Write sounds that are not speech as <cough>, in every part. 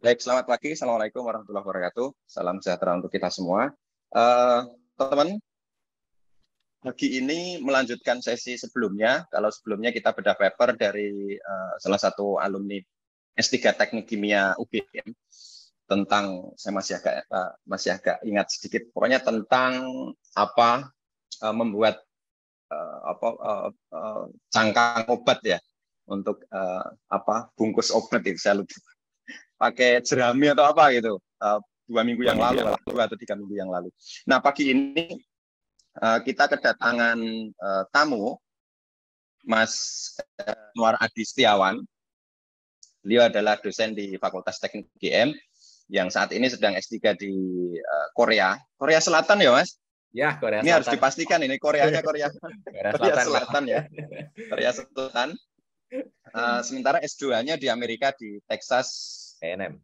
Baik, selamat pagi. Assalamualaikum warahmatullahi wabarakatuh. Salam sejahtera untuk kita semua. teman eh, teman-teman, pagi ini melanjutkan sesi sebelumnya. Kalau sebelumnya kita bedah paper dari uh, salah satu alumni S3 Teknik Kimia UGM tentang saya masih agak uh, masih agak ingat sedikit pokoknya tentang apa uh, membuat uh, apa uh, uh, cangkang obat ya untuk uh, apa bungkus obat itu saya lupa pakai jerami atau apa gitu uh, dua minggu yang lalu, ya. dua atau tiga minggu yang lalu. Nah pagi ini uh, kita kedatangan uh, tamu Mas Nuar Adi Setiawan. Beliau adalah dosen di Fakultas Teknik GM yang saat ini sedang S3 di uh, Korea. Korea Selatan ya, Mas? Ya, Korea Selatan. Ini harus dipastikan ini Koreanya Korea <laughs> Korea Selatan, Korea Selatan ya. <laughs> Korea Selatan. Eh, hmm. sementara S2-nya di Amerika di Texas A&M.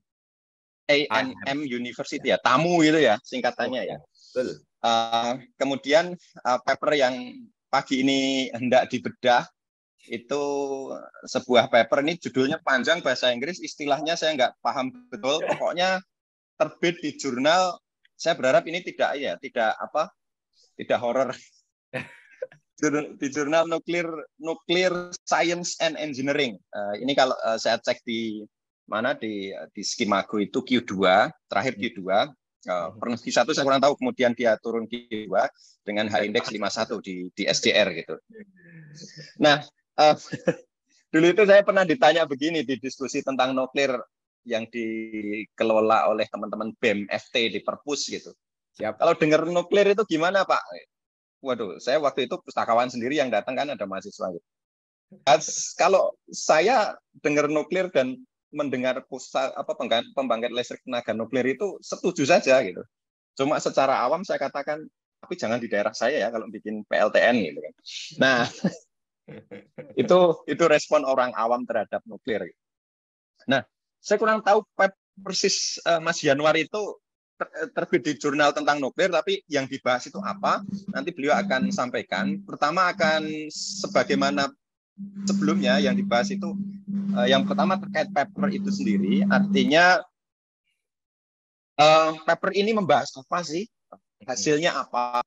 A&M University ya, ya tamu itu ya singkatannya oh, ya. ya. Betul. Uh, kemudian uh, paper yang pagi ini hendak dibedah itu sebuah paper ini judulnya panjang bahasa Inggris, istilahnya saya nggak paham betul. Pokoknya terbit di jurnal. Saya berharap ini tidak ya, tidak apa, tidak horor. <laughs> di jurnal nuklir nuklir science and engineering. Uh, ini kalau uh, saya cek di mana di di Skimago itu Q2 terakhir Q2 uh, eh, hmm. pernah Q1 saya kurang tahu kemudian dia turun Q2 dengan H index 51 di di SDR gitu. Nah uh, <laughs> dulu itu saya pernah ditanya begini di diskusi tentang nuklir yang dikelola oleh teman-teman BMFT di Perpus gitu. Siap. Kalau dengar nuklir itu gimana Pak? waduh, saya waktu itu pustakawan sendiri yang datang kan ada mahasiswa gitu. As, kalau saya dengar nuklir dan mendengar pusat apa pembangkit listrik tenaga nuklir itu setuju saja gitu. Cuma secara awam saya katakan tapi jangan di daerah saya ya kalau bikin PLTN gitu kan. Nah, <laughs> itu itu respon orang awam terhadap nuklir. Gitu. Nah, saya kurang tahu e persis uh, Mas Januar itu Eh, terbit di jurnal tentang nuklir, tapi yang dibahas itu apa? Nanti beliau akan sampaikan. Pertama akan sebagaimana sebelumnya yang dibahas itu uh, yang pertama terkait paper itu sendiri. Artinya uh, paper ini membahas apa sih? Hasilnya apa?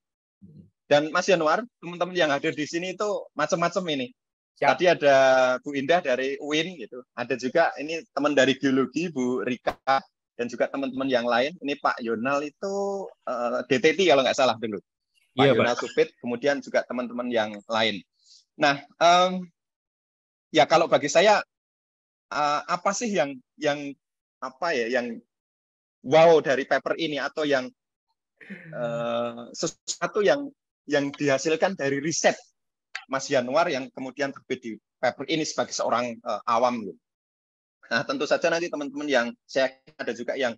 Dan Mas Januar, teman-teman yang hadir di sini itu macam-macam ini. Siap. Tadi ada Bu Indah dari UIN gitu. Ada juga ini teman dari geologi Bu Rika dan juga teman-teman yang lain. Ini Pak Yonal itu uh, eh, DTT kalau nggak salah dulu. Pak iya, Yonal Supit, kemudian juga teman-teman yang lain. Nah, um, ya kalau bagi saya uh, apa sih yang yang apa ya yang wow dari paper ini atau yang uh, sesuatu yang yang dihasilkan dari riset Mas Januar yang kemudian terbit di paper ini sebagai seorang uh, awam loh. Nah, tentu saja nanti teman-teman yang saya ada juga yang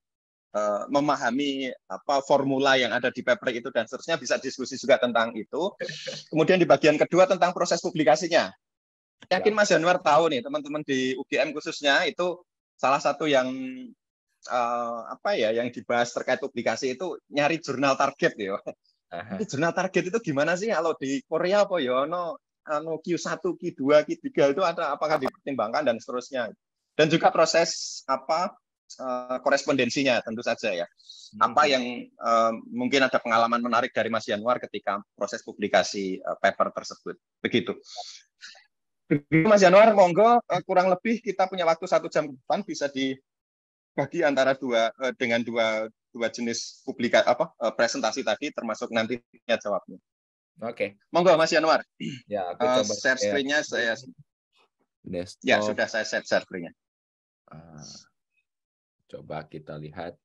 uh, memahami apa formula yang ada di paper itu dan seterusnya bisa diskusi juga tentang itu. Kemudian di bagian kedua tentang proses publikasinya. Yakin ya. Mas Januar tahu nih teman-teman di UGM khususnya itu salah satu yang uh, apa ya yang dibahas terkait publikasi itu nyari jurnal target ya. Jurnal target itu gimana sih kalau di Korea apa ya ono anu Q1, Q2, Q3 itu ada apakah dipertimbangkan dan seterusnya dan juga proses apa uh, korespondensinya tentu saja ya. Hmm. Apa yang uh, mungkin ada pengalaman menarik dari Mas Januar ketika proses publikasi uh, paper tersebut. Begitu. Mas Januar, monggo uh, kurang lebih kita punya waktu satu jam depan bisa dibagi antara dua uh, dengan dua dua jenis publika apa uh, presentasi tadi termasuk nantinya jawabnya. Oke. Okay. Monggo Mas Januar. Ya, aku coba share screen-nya saya. Desktop. Ya, sudah saya set share screen-nya. Ah. coba kita lihat.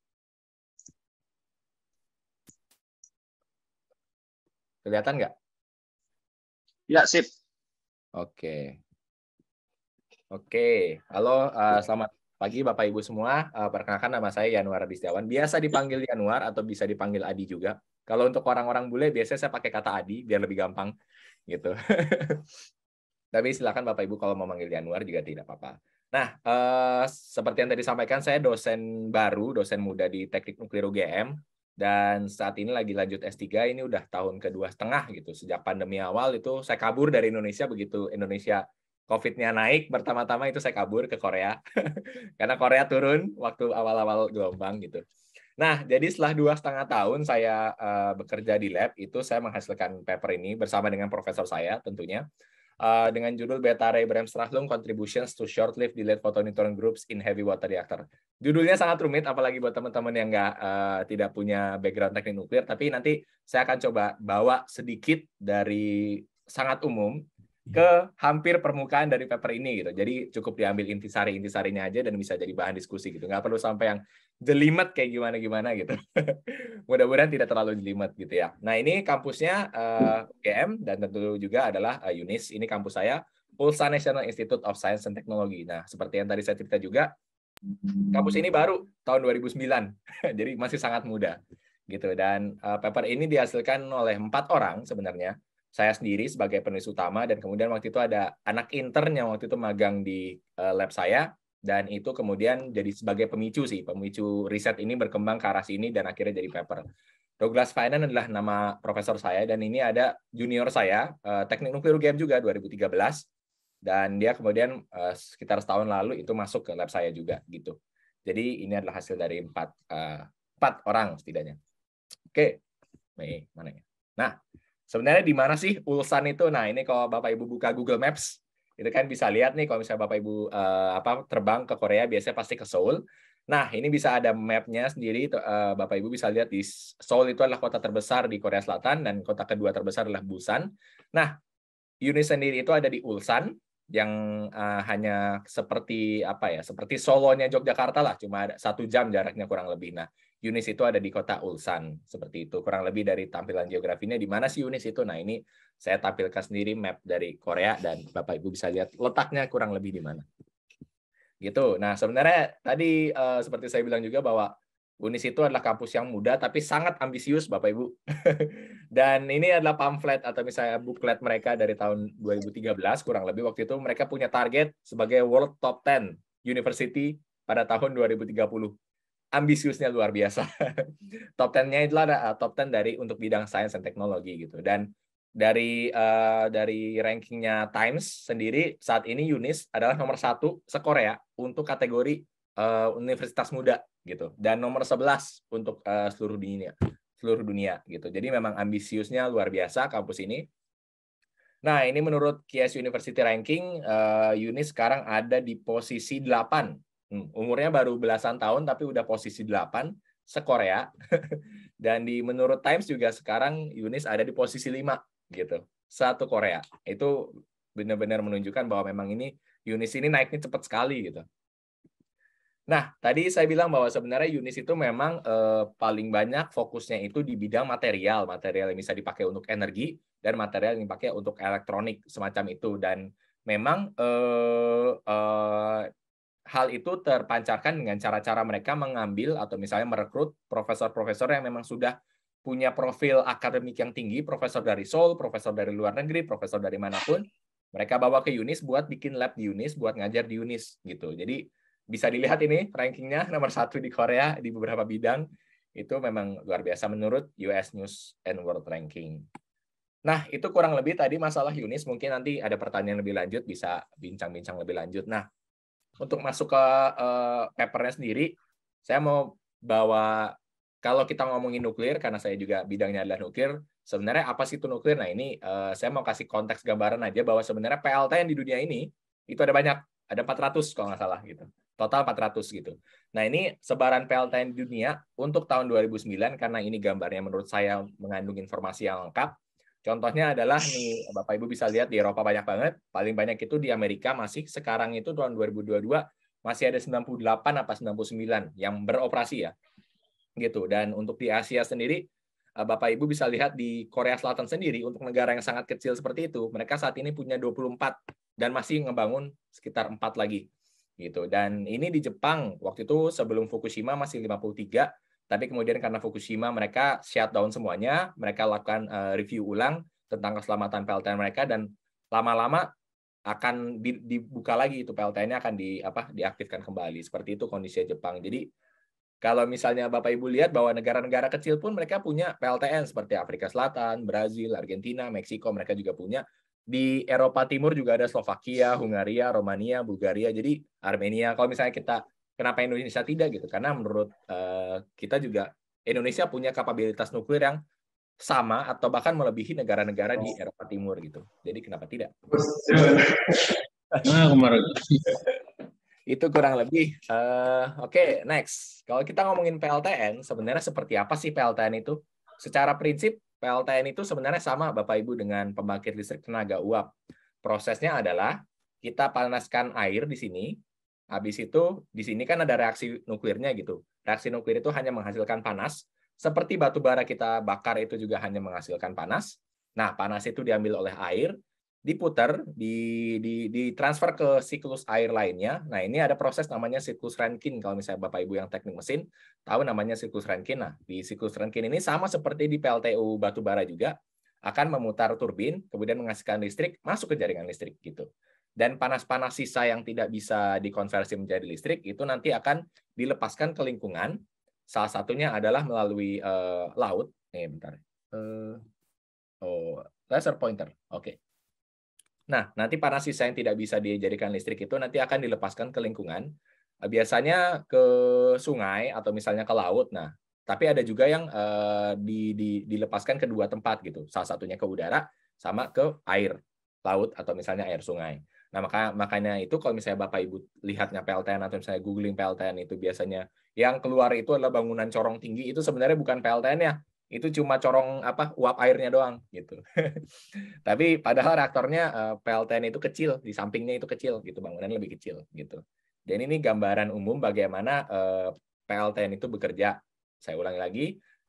Kelihatan nggak? Ya, sip. Oke. Oke. Halo, uh, selamat pagi Bapak Ibu semua. Uh, perkenalkan nama saya Yanuar Adistiawan. Biasa dipanggil Yanuar atau bisa dipanggil Adi juga. Kalau untuk orang-orang bule biasanya saya pakai kata Adi biar lebih gampang gitu. <laughs> Tapi silakan Bapak Ibu kalau mau manggil Yanuar juga tidak apa-apa. Nah, eh, seperti yang tadi sampaikan, saya dosen baru, dosen muda di Teknik Nuklir UGM, dan saat ini lagi lanjut S3, ini udah tahun kedua setengah gitu. Sejak pandemi awal itu saya kabur dari Indonesia, begitu Indonesia COVID-nya naik, pertama-tama itu saya kabur ke Korea. <laughs> Karena Korea turun waktu awal-awal gelombang gitu. Nah, jadi setelah dua setengah tahun saya uh, bekerja di lab, itu saya menghasilkan paper ini bersama dengan profesor saya tentunya uh, dengan judul Beta Ray Bram Strahlung Contributions to Short-Lived Delayed Photoneutron Groups in Heavy Water Reactor. Judulnya sangat rumit, apalagi buat teman-teman yang nggak uh, tidak punya background teknik nuklir. Tapi nanti saya akan coba bawa sedikit dari sangat umum iya. ke hampir permukaan dari paper ini gitu. Jadi cukup diambil intisari-intisarinya aja dan bisa jadi bahan diskusi gitu. Nggak perlu sampai yang jelimet kayak gimana gimana gitu. <laughs> Mudah-mudahan tidak terlalu jelimet gitu ya. Nah ini kampusnya uh, dan tentu juga adalah uh, UNIS. Ini kampus saya Pulsa National Institute of Science and Technology. Nah seperti yang tadi saya cerita juga, kampus ini baru tahun 2009, <laughs> jadi masih sangat muda gitu. Dan uh, paper ini dihasilkan oleh empat orang sebenarnya. Saya sendiri sebagai penulis utama dan kemudian waktu itu ada anak intern yang waktu itu magang di uh, lab saya dan itu kemudian jadi sebagai pemicu sih pemicu riset ini berkembang ke arah sini dan akhirnya jadi paper Douglas Finan adalah nama profesor saya dan ini ada junior saya eh, teknik nuklir game juga 2013 dan dia kemudian eh, sekitar setahun lalu itu masuk ke lab saya juga gitu jadi ini adalah hasil dari empat eh, empat orang setidaknya oke Mei mana ya nah sebenarnya di mana sih Ulsan itu nah ini kalau bapak ibu buka Google Maps itu kan bisa lihat nih kalau misalnya Bapak Ibu uh, apa terbang ke Korea biasanya pasti ke Seoul. Nah, ini bisa ada mapnya sendiri. Uh, Bapak Ibu bisa lihat di Seoul itu adalah kota terbesar di Korea Selatan dan kota kedua terbesar adalah Busan. Nah, Yunis sendiri itu ada di Ulsan yang uh, hanya seperti apa ya, seperti Solonya Yogyakarta lah, cuma ada satu jam jaraknya kurang lebih. Nah, Yunis itu ada di kota Ulsan, seperti itu. Kurang lebih dari tampilan geografinya, di mana sih Yunis itu? Nah, ini saya tampilkan sendiri map dari Korea dan Bapak Ibu bisa lihat letaknya kurang lebih di mana. Gitu. Nah, sebenarnya tadi uh, seperti saya bilang juga bahwa Unis itu adalah kampus yang muda tapi sangat ambisius Bapak Ibu. <laughs> Dan ini adalah pamflet atau misalnya buklet mereka dari tahun 2013 kurang lebih waktu itu mereka punya target sebagai World Top 10 University pada tahun 2030. Ambisiusnya luar biasa. <laughs> top 10-nya itu adalah eh, top 10 dari untuk bidang sains dan teknologi gitu. Dan dari uh, dari rankingnya Times sendiri saat ini Yunis adalah nomor satu se-Korea untuk kategori uh, universitas muda gitu dan nomor 11 untuk uh, seluruh dunia seluruh dunia gitu jadi memang ambisiusnya luar biasa kampus ini nah ini menurut KS University ranking uh, Yunis sekarang ada di posisi 8 hmm, umurnya baru belasan tahun tapi udah posisi 8 se-Korea <laughs> dan di menurut Times juga sekarang Yunis ada di posisi 5 gitu. Satu Korea. Itu benar-benar menunjukkan bahwa memang ini Yunis ini naiknya cepat sekali gitu. Nah, tadi saya bilang bahwa sebenarnya Yunis itu memang eh, paling banyak fokusnya itu di bidang material, material yang bisa dipakai untuk energi dan material yang dipakai untuk elektronik semacam itu dan memang eh, eh, hal itu terpancarkan dengan cara-cara mereka mengambil atau misalnya merekrut profesor-profesor yang memang sudah punya profil akademik yang tinggi, profesor dari Seoul, profesor dari luar negeri, profesor dari manapun, mereka bawa ke Unis buat bikin lab di Unis, buat ngajar di Unis gitu. Jadi bisa dilihat ini rankingnya <laughs> nomor satu di Korea di beberapa bidang itu memang luar biasa menurut US News and World Ranking. Nah itu kurang lebih tadi masalah Yunis mungkin nanti ada pertanyaan lebih lanjut bisa bincang-bincang lebih lanjut. Nah untuk masuk ke uh, papernya sendiri saya mau bawa kalau kita ngomongin nuklir, karena saya juga bidangnya adalah nuklir, sebenarnya apa sih itu nuklir? Nah ini uh, saya mau kasih konteks gambaran aja bahwa sebenarnya PLT yang di dunia ini itu ada banyak, ada 400 kalau nggak salah gitu. Total 400 gitu. Nah ini sebaran PLT yang di dunia untuk tahun 2009, karena ini gambarnya menurut saya mengandung informasi yang lengkap. Contohnya adalah nih Bapak Ibu bisa lihat di Eropa banyak banget, paling banyak itu di Amerika masih sekarang itu tahun 2022 masih ada 98 apa 99 yang beroperasi ya gitu. Dan untuk di Asia sendiri, eh, Bapak Ibu bisa lihat di Korea Selatan sendiri untuk negara yang sangat kecil seperti itu, mereka saat ini punya 24 dan masih ngebangun sekitar empat lagi. Gitu. Dan ini di Jepang waktu itu sebelum Fukushima masih 53, tapi kemudian karena Fukushima mereka shutdown semuanya, mereka lakukan eh, review ulang tentang keselamatan PLTN mereka dan lama-lama akan dibuka lagi itu PLTN-nya akan di apa diaktifkan kembali. Seperti itu kondisi Jepang. Jadi kalau misalnya Bapak Ibu lihat bahwa negara-negara kecil pun mereka punya PLTN seperti Afrika Selatan, Brazil, Argentina, Meksiko, mereka juga punya. Di Eropa Timur juga ada Slovakia, Hungaria, Romania, Bulgaria, jadi Armenia. Kalau misalnya kita kenapa Indonesia tidak gitu? Karena menurut uh, kita juga Indonesia punya kapabilitas nuklir yang sama atau bahkan melebihi negara-negara di oh. Eropa Timur gitu. Jadi kenapa tidak? Nah, itu kurang lebih. Uh, Oke, okay, next. Kalau kita ngomongin PLTN, sebenarnya seperti apa sih PLTN itu? Secara prinsip, PLTN itu sebenarnya sama Bapak Ibu dengan pembangkit listrik tenaga uap. Prosesnya adalah kita panaskan air di sini, habis itu di sini kan ada reaksi nuklirnya gitu. Reaksi nuklir itu hanya menghasilkan panas, seperti batu bara kita bakar itu juga hanya menghasilkan panas. Nah, panas itu diambil oleh air, diputar, di, di, di transfer ke siklus air lainnya. Nah, ini ada proses namanya siklus Rankine. Kalau misalnya Bapak Ibu yang teknik mesin tahu namanya siklus Rankine. Nah, di siklus Rankine ini sama seperti di PLTU batubara juga akan memutar turbin, kemudian menghasilkan listrik masuk ke jaringan listrik gitu. Dan panas-panas sisa yang tidak bisa dikonversi menjadi listrik itu nanti akan dilepaskan ke lingkungan. Salah satunya adalah melalui uh, laut. Eh bentar. Uh, oh, laser pointer. Oke. Okay Nah, nanti para sisa yang tidak bisa dijadikan listrik itu nanti akan dilepaskan ke lingkungan, eh, biasanya ke sungai atau misalnya ke laut. Nah, tapi ada juga yang uh, di, di, dilepaskan ke dua tempat gitu, salah satunya ke udara sama ke air laut atau misalnya air sungai. Nah, maka makanya itu kalau misalnya Bapak Ibu lihatnya PLTN atau misalnya googling PLTN itu biasanya yang keluar itu adalah bangunan corong tinggi itu sebenarnya bukan PLTN ya, itu cuma corong apa uap airnya doang gitu. <laughs> Tapi padahal reaktornya eh, PLTN itu kecil, di sampingnya itu kecil gitu, bangunan lebih kecil gitu. Dan ini gambaran umum bagaimana eh, PLTN itu bekerja. Saya ulangi lagi,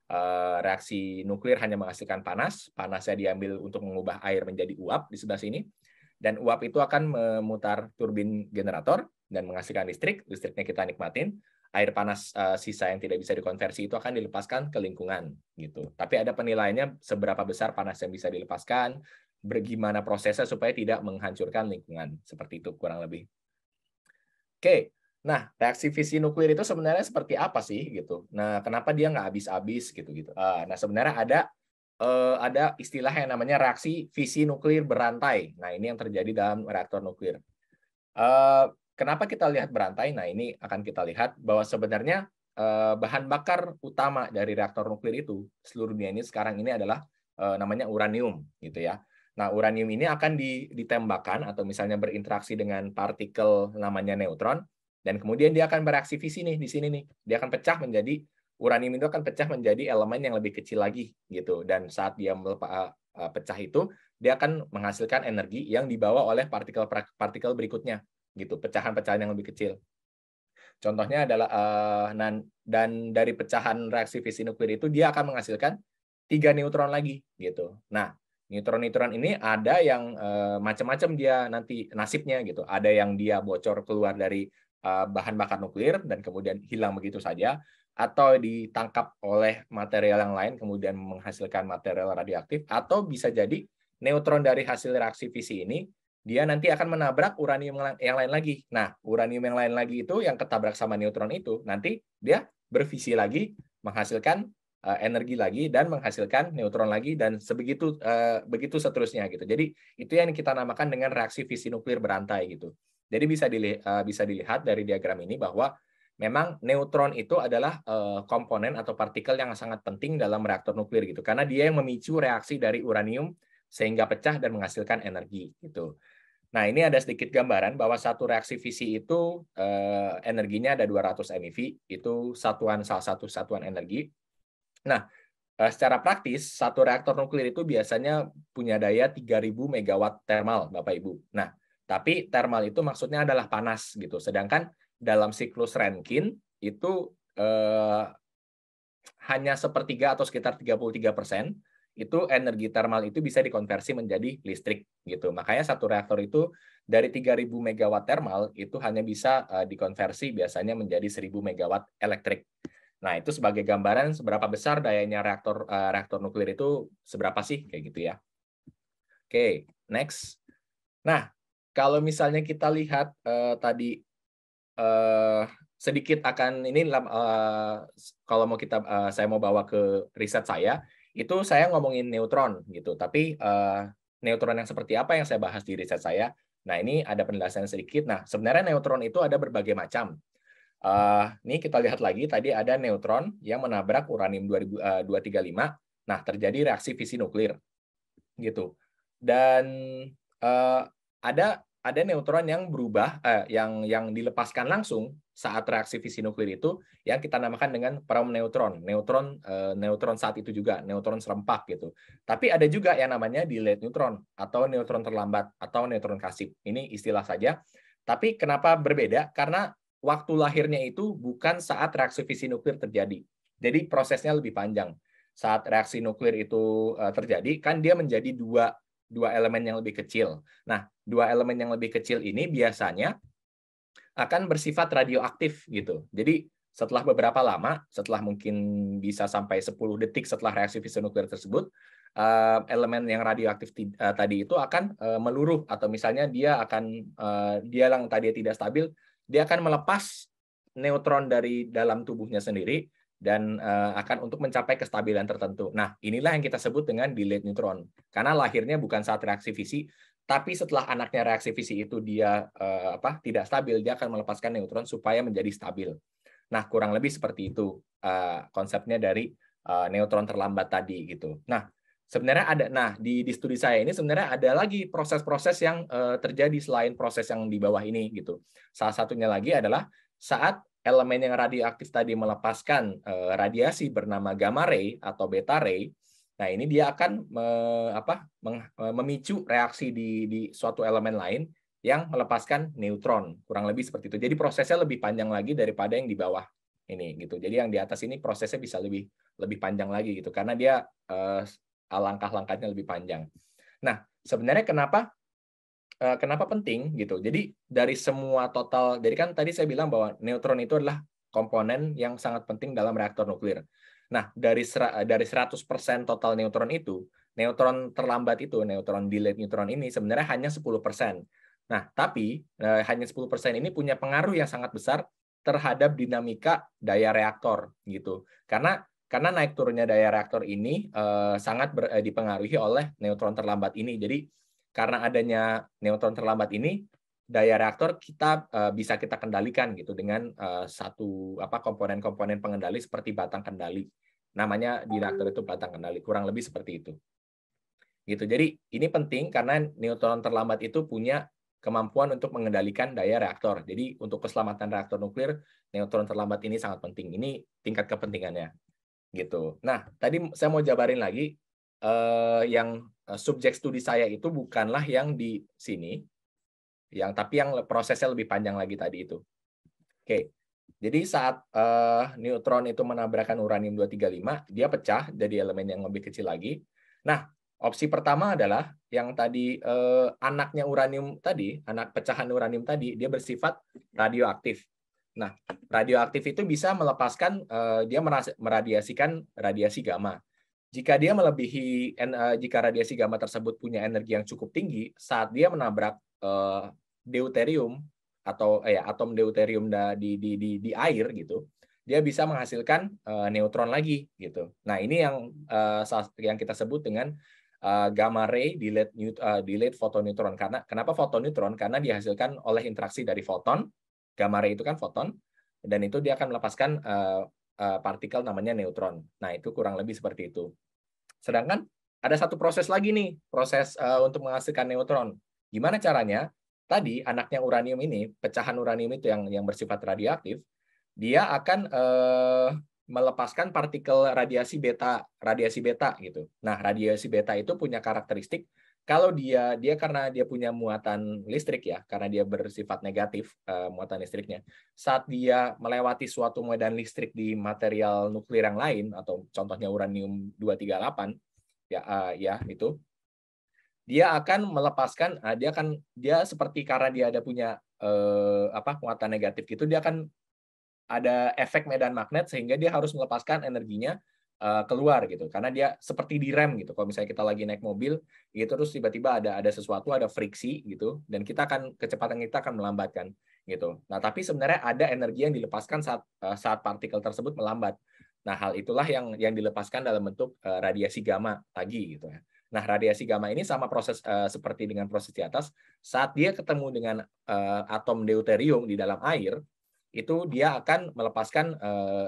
eh, reaksi nuklir hanya menghasilkan panas, panasnya diambil untuk mengubah air menjadi uap di sebelah sini. Dan uap itu akan memutar turbin generator dan menghasilkan listrik, listriknya kita nikmatin air panas uh, sisa yang tidak bisa dikonversi itu akan dilepaskan ke lingkungan gitu. Tapi ada penilaiannya seberapa besar panas yang bisa dilepaskan, bagaimana prosesnya supaya tidak menghancurkan lingkungan. Seperti itu kurang lebih. Oke. Nah, reaksi fisi nuklir itu sebenarnya seperti apa sih gitu. Nah, kenapa dia nggak habis-habis gitu gitu. Uh, nah, sebenarnya ada uh, ada istilah yang namanya reaksi fisi nuklir berantai. Nah, ini yang terjadi dalam reaktor nuklir. Uh, Kenapa kita lihat berantai? Nah, ini akan kita lihat bahwa sebenarnya eh, bahan bakar utama dari reaktor nuklir itu seluruh dunia ini sekarang ini adalah eh, namanya uranium gitu ya. Nah, uranium ini akan ditembakkan atau misalnya berinteraksi dengan partikel namanya neutron dan kemudian dia akan bereaksi fisi nih di sini nih. Dia akan pecah menjadi uranium itu akan pecah menjadi elemen yang lebih kecil lagi gitu dan saat dia melepa, eh, pecah itu dia akan menghasilkan energi yang dibawa oleh partikel-partikel berikutnya gitu pecahan-pecahan yang lebih kecil contohnya adalah uh, nan, dan dari pecahan reaksi fisi nuklir itu dia akan menghasilkan tiga neutron lagi gitu nah neutron-neutron ini ada yang uh, macam-macam dia nanti nasibnya gitu ada yang dia bocor keluar dari uh, bahan bakar nuklir dan kemudian hilang begitu saja atau ditangkap oleh material yang lain kemudian menghasilkan material radioaktif atau bisa jadi neutron dari hasil reaksi fisi ini dia nanti akan menabrak uranium yang lain lagi. Nah, uranium yang lain lagi itu yang ketabrak sama neutron itu nanti dia berfisi lagi menghasilkan uh, energi lagi dan menghasilkan neutron lagi dan sebegitu uh, begitu seterusnya gitu. Jadi itu yang kita namakan dengan reaksi fisi nuklir berantai gitu. Jadi bisa dilihat uh, eh, bisa dilihat dari diagram ini bahwa memang neutron itu adalah uh, komponen atau partikel yang sangat penting dalam reaktor nuklir gitu karena dia yang memicu reaksi dari uranium sehingga pecah dan menghasilkan energi gitu. Nah, ini ada sedikit gambaran bahwa satu reaksi fisi itu eh, energinya ada 200 MeV, itu satuan salah satu satuan energi. Nah, eh, secara praktis satu reaktor nuklir itu biasanya punya daya 3000 megawatt thermal, Bapak Ibu. Nah, tapi thermal itu maksudnya adalah panas gitu. Sedangkan dalam siklus Rankine itu eh, hanya sepertiga atau sekitar 33 persen itu energi termal itu bisa dikonversi menjadi listrik gitu. Makanya satu reaktor itu dari 3000 MW termal itu hanya bisa uh, dikonversi biasanya menjadi 1000 MW elektrik. Nah, itu sebagai gambaran seberapa besar dayanya reaktor uh, reaktor nuklir itu seberapa sih kayak gitu ya. Oke, okay, next. Nah, kalau misalnya kita lihat uh, tadi uh, sedikit akan ini uh, kalau mau kita uh, saya mau bawa ke riset saya itu saya ngomongin neutron gitu. Tapi uh, neutron yang seperti apa yang saya bahas di riset saya? Nah ini ada penjelasan sedikit. Nah sebenarnya neutron itu ada berbagai macam. Uh, ini kita lihat lagi tadi ada neutron yang menabrak uranium 2000, uh, 235. Nah terjadi reaksi fisi nuklir gitu. Dan uh, ada ada neutron yang berubah, eh, yang yang dilepaskan langsung saat reaksi fisi nuklir itu, yang kita namakan dengan prom neutron, neutron eh, neutron saat itu juga, neutron serempak gitu. Tapi ada juga yang namanya delayed neutron atau neutron terlambat atau neutron kasip. Ini istilah saja. Tapi kenapa berbeda? Karena waktu lahirnya itu bukan saat reaksi fisi nuklir terjadi. Jadi prosesnya lebih panjang. Saat reaksi nuklir itu eh, terjadi, kan dia menjadi dua dua elemen yang lebih kecil. Nah, dua elemen yang lebih kecil ini biasanya akan bersifat radioaktif gitu. Jadi setelah beberapa lama, setelah mungkin bisa sampai 10 detik setelah reaksi fisi nuklir tersebut, eh, elemen yang radioaktif eh, tadi itu akan eh, meluruh atau misalnya dia akan dia yang tadi tidak stabil, dia akan melepas neutron dari dalam tubuhnya sendiri dan uh, akan untuk mencapai kestabilan tertentu. Nah, inilah yang kita sebut dengan delayed neutron. Karena lahirnya bukan saat reaksi fisi, tapi setelah anaknya reaksi fisi itu dia uh, apa tidak stabil, dia akan melepaskan neutron supaya menjadi stabil. Nah, kurang lebih seperti itu uh, konsepnya dari uh, neutron terlambat tadi gitu. Nah, sebenarnya ada nah di, di studi saya ini sebenarnya ada lagi proses-proses yang uh, terjadi selain proses yang di bawah ini gitu. Salah satunya lagi adalah saat elemen yang radioaktif tadi melepaskan eh, radiasi bernama gamma ray atau beta ray, nah ini dia akan me, apa, eh, memicu reaksi di, di suatu elemen lain yang melepaskan neutron, kurang lebih seperti itu. Jadi prosesnya lebih panjang lagi daripada yang di bawah ini gitu. Jadi yang di atas ini prosesnya bisa lebih lebih panjang lagi gitu karena dia eh, langkah-langkahnya lebih panjang. Nah, sebenarnya kenapa Eh, kenapa penting gitu. Jadi dari semua total, jadi kan tadi saya bilang bahwa neutron itu adalah komponen yang sangat penting dalam reaktor nuklir. Nah, dari dari 100% total neutron itu, neutron terlambat itu, neutron delayed neutron ini sebenarnya hanya 10%. Nah, tapi eh, hanya 10% ini punya pengaruh yang sangat besar terhadap dinamika daya reaktor gitu. Karena karena naik turunnya daya reaktor ini eh, sangat ber, eh, dipengaruhi oleh neutron terlambat ini. Jadi karena adanya neutron terlambat ini daya reaktor kita eh, bisa kita kendalikan gitu dengan eh, satu apa komponen-komponen pengendali seperti batang kendali. Namanya di reaktor itu batang kendali, kurang lebih seperti itu. Gitu. Jadi ini penting karena neutron terlambat itu punya kemampuan untuk mengendalikan daya reaktor. Jadi untuk keselamatan reaktor nuklir, neutron terlambat ini sangat penting. Ini tingkat kepentingannya. Gitu. Nah, tadi saya mau jabarin lagi eh, yang Eh, subjek studi saya itu bukanlah yang di sini, yang tapi yang prosesnya lebih panjang lagi tadi itu. Oke, jadi saat uh, neutron itu menabrakkan uranium 235, dia pecah jadi elemen yang lebih kecil lagi. Nah, opsi pertama adalah yang tadi uh, anaknya uranium tadi, anak pecahan uranium tadi, dia bersifat radioaktif. Nah, radioaktif itu bisa melepaskan, uh, dia meradiasikan radiasi gamma. Jika dia melebihi eh, jika radiasi gamma tersebut punya energi yang cukup tinggi, saat dia menabrak uh, deuterium atau eh, ya, atom deuterium di, di di di air gitu, dia bisa menghasilkan uh, neutron lagi gitu. Nah, ini yang uh, yang kita sebut dengan uh, gamma ray delayed, uh, delayed fotoneutron Karena kenapa fotoneutron? Karena dihasilkan oleh interaksi dari foton. Gamma ray itu kan foton dan itu dia akan melepaskan uh, Eh, partikel namanya neutron. Nah, itu kurang lebih seperti itu. Sedangkan ada satu proses lagi nih, proses uh, untuk menghasilkan neutron. Gimana caranya? Tadi anaknya uranium ini, pecahan uranium itu yang yang bersifat radioaktif, dia akan uh, melepaskan partikel radiasi beta, radiasi beta gitu. Nah, radiasi beta itu punya karakteristik kalau dia dia karena dia punya muatan listrik ya karena dia bersifat negatif uh, muatan listriknya saat dia melewati suatu medan listrik di material nuklir yang lain atau contohnya uranium 238 ya uh, ya itu dia akan melepaskan uh, dia akan dia seperti karena dia ada punya uh, apa muatan negatif gitu dia akan ada efek medan magnet sehingga dia harus melepaskan energinya Eh, keluar gitu karena dia seperti direm gitu kalau misalnya kita lagi naik mobil gitu terus tiba-tiba ada ada sesuatu ada friksi gitu dan kita akan kecepatan kita akan melambatkan gitu nah tapi sebenarnya ada energi yang dilepaskan saat eh, saat partikel tersebut melambat nah hal itulah yang yang dilepaskan dalam bentuk eh, radiasi gamma tadi gitu ya Nah, radiasi gamma ini sama proses seperti dengan proses di atas. Saat dia ketemu dengan atom deuterium di dalam air, itu dia akan melepaskan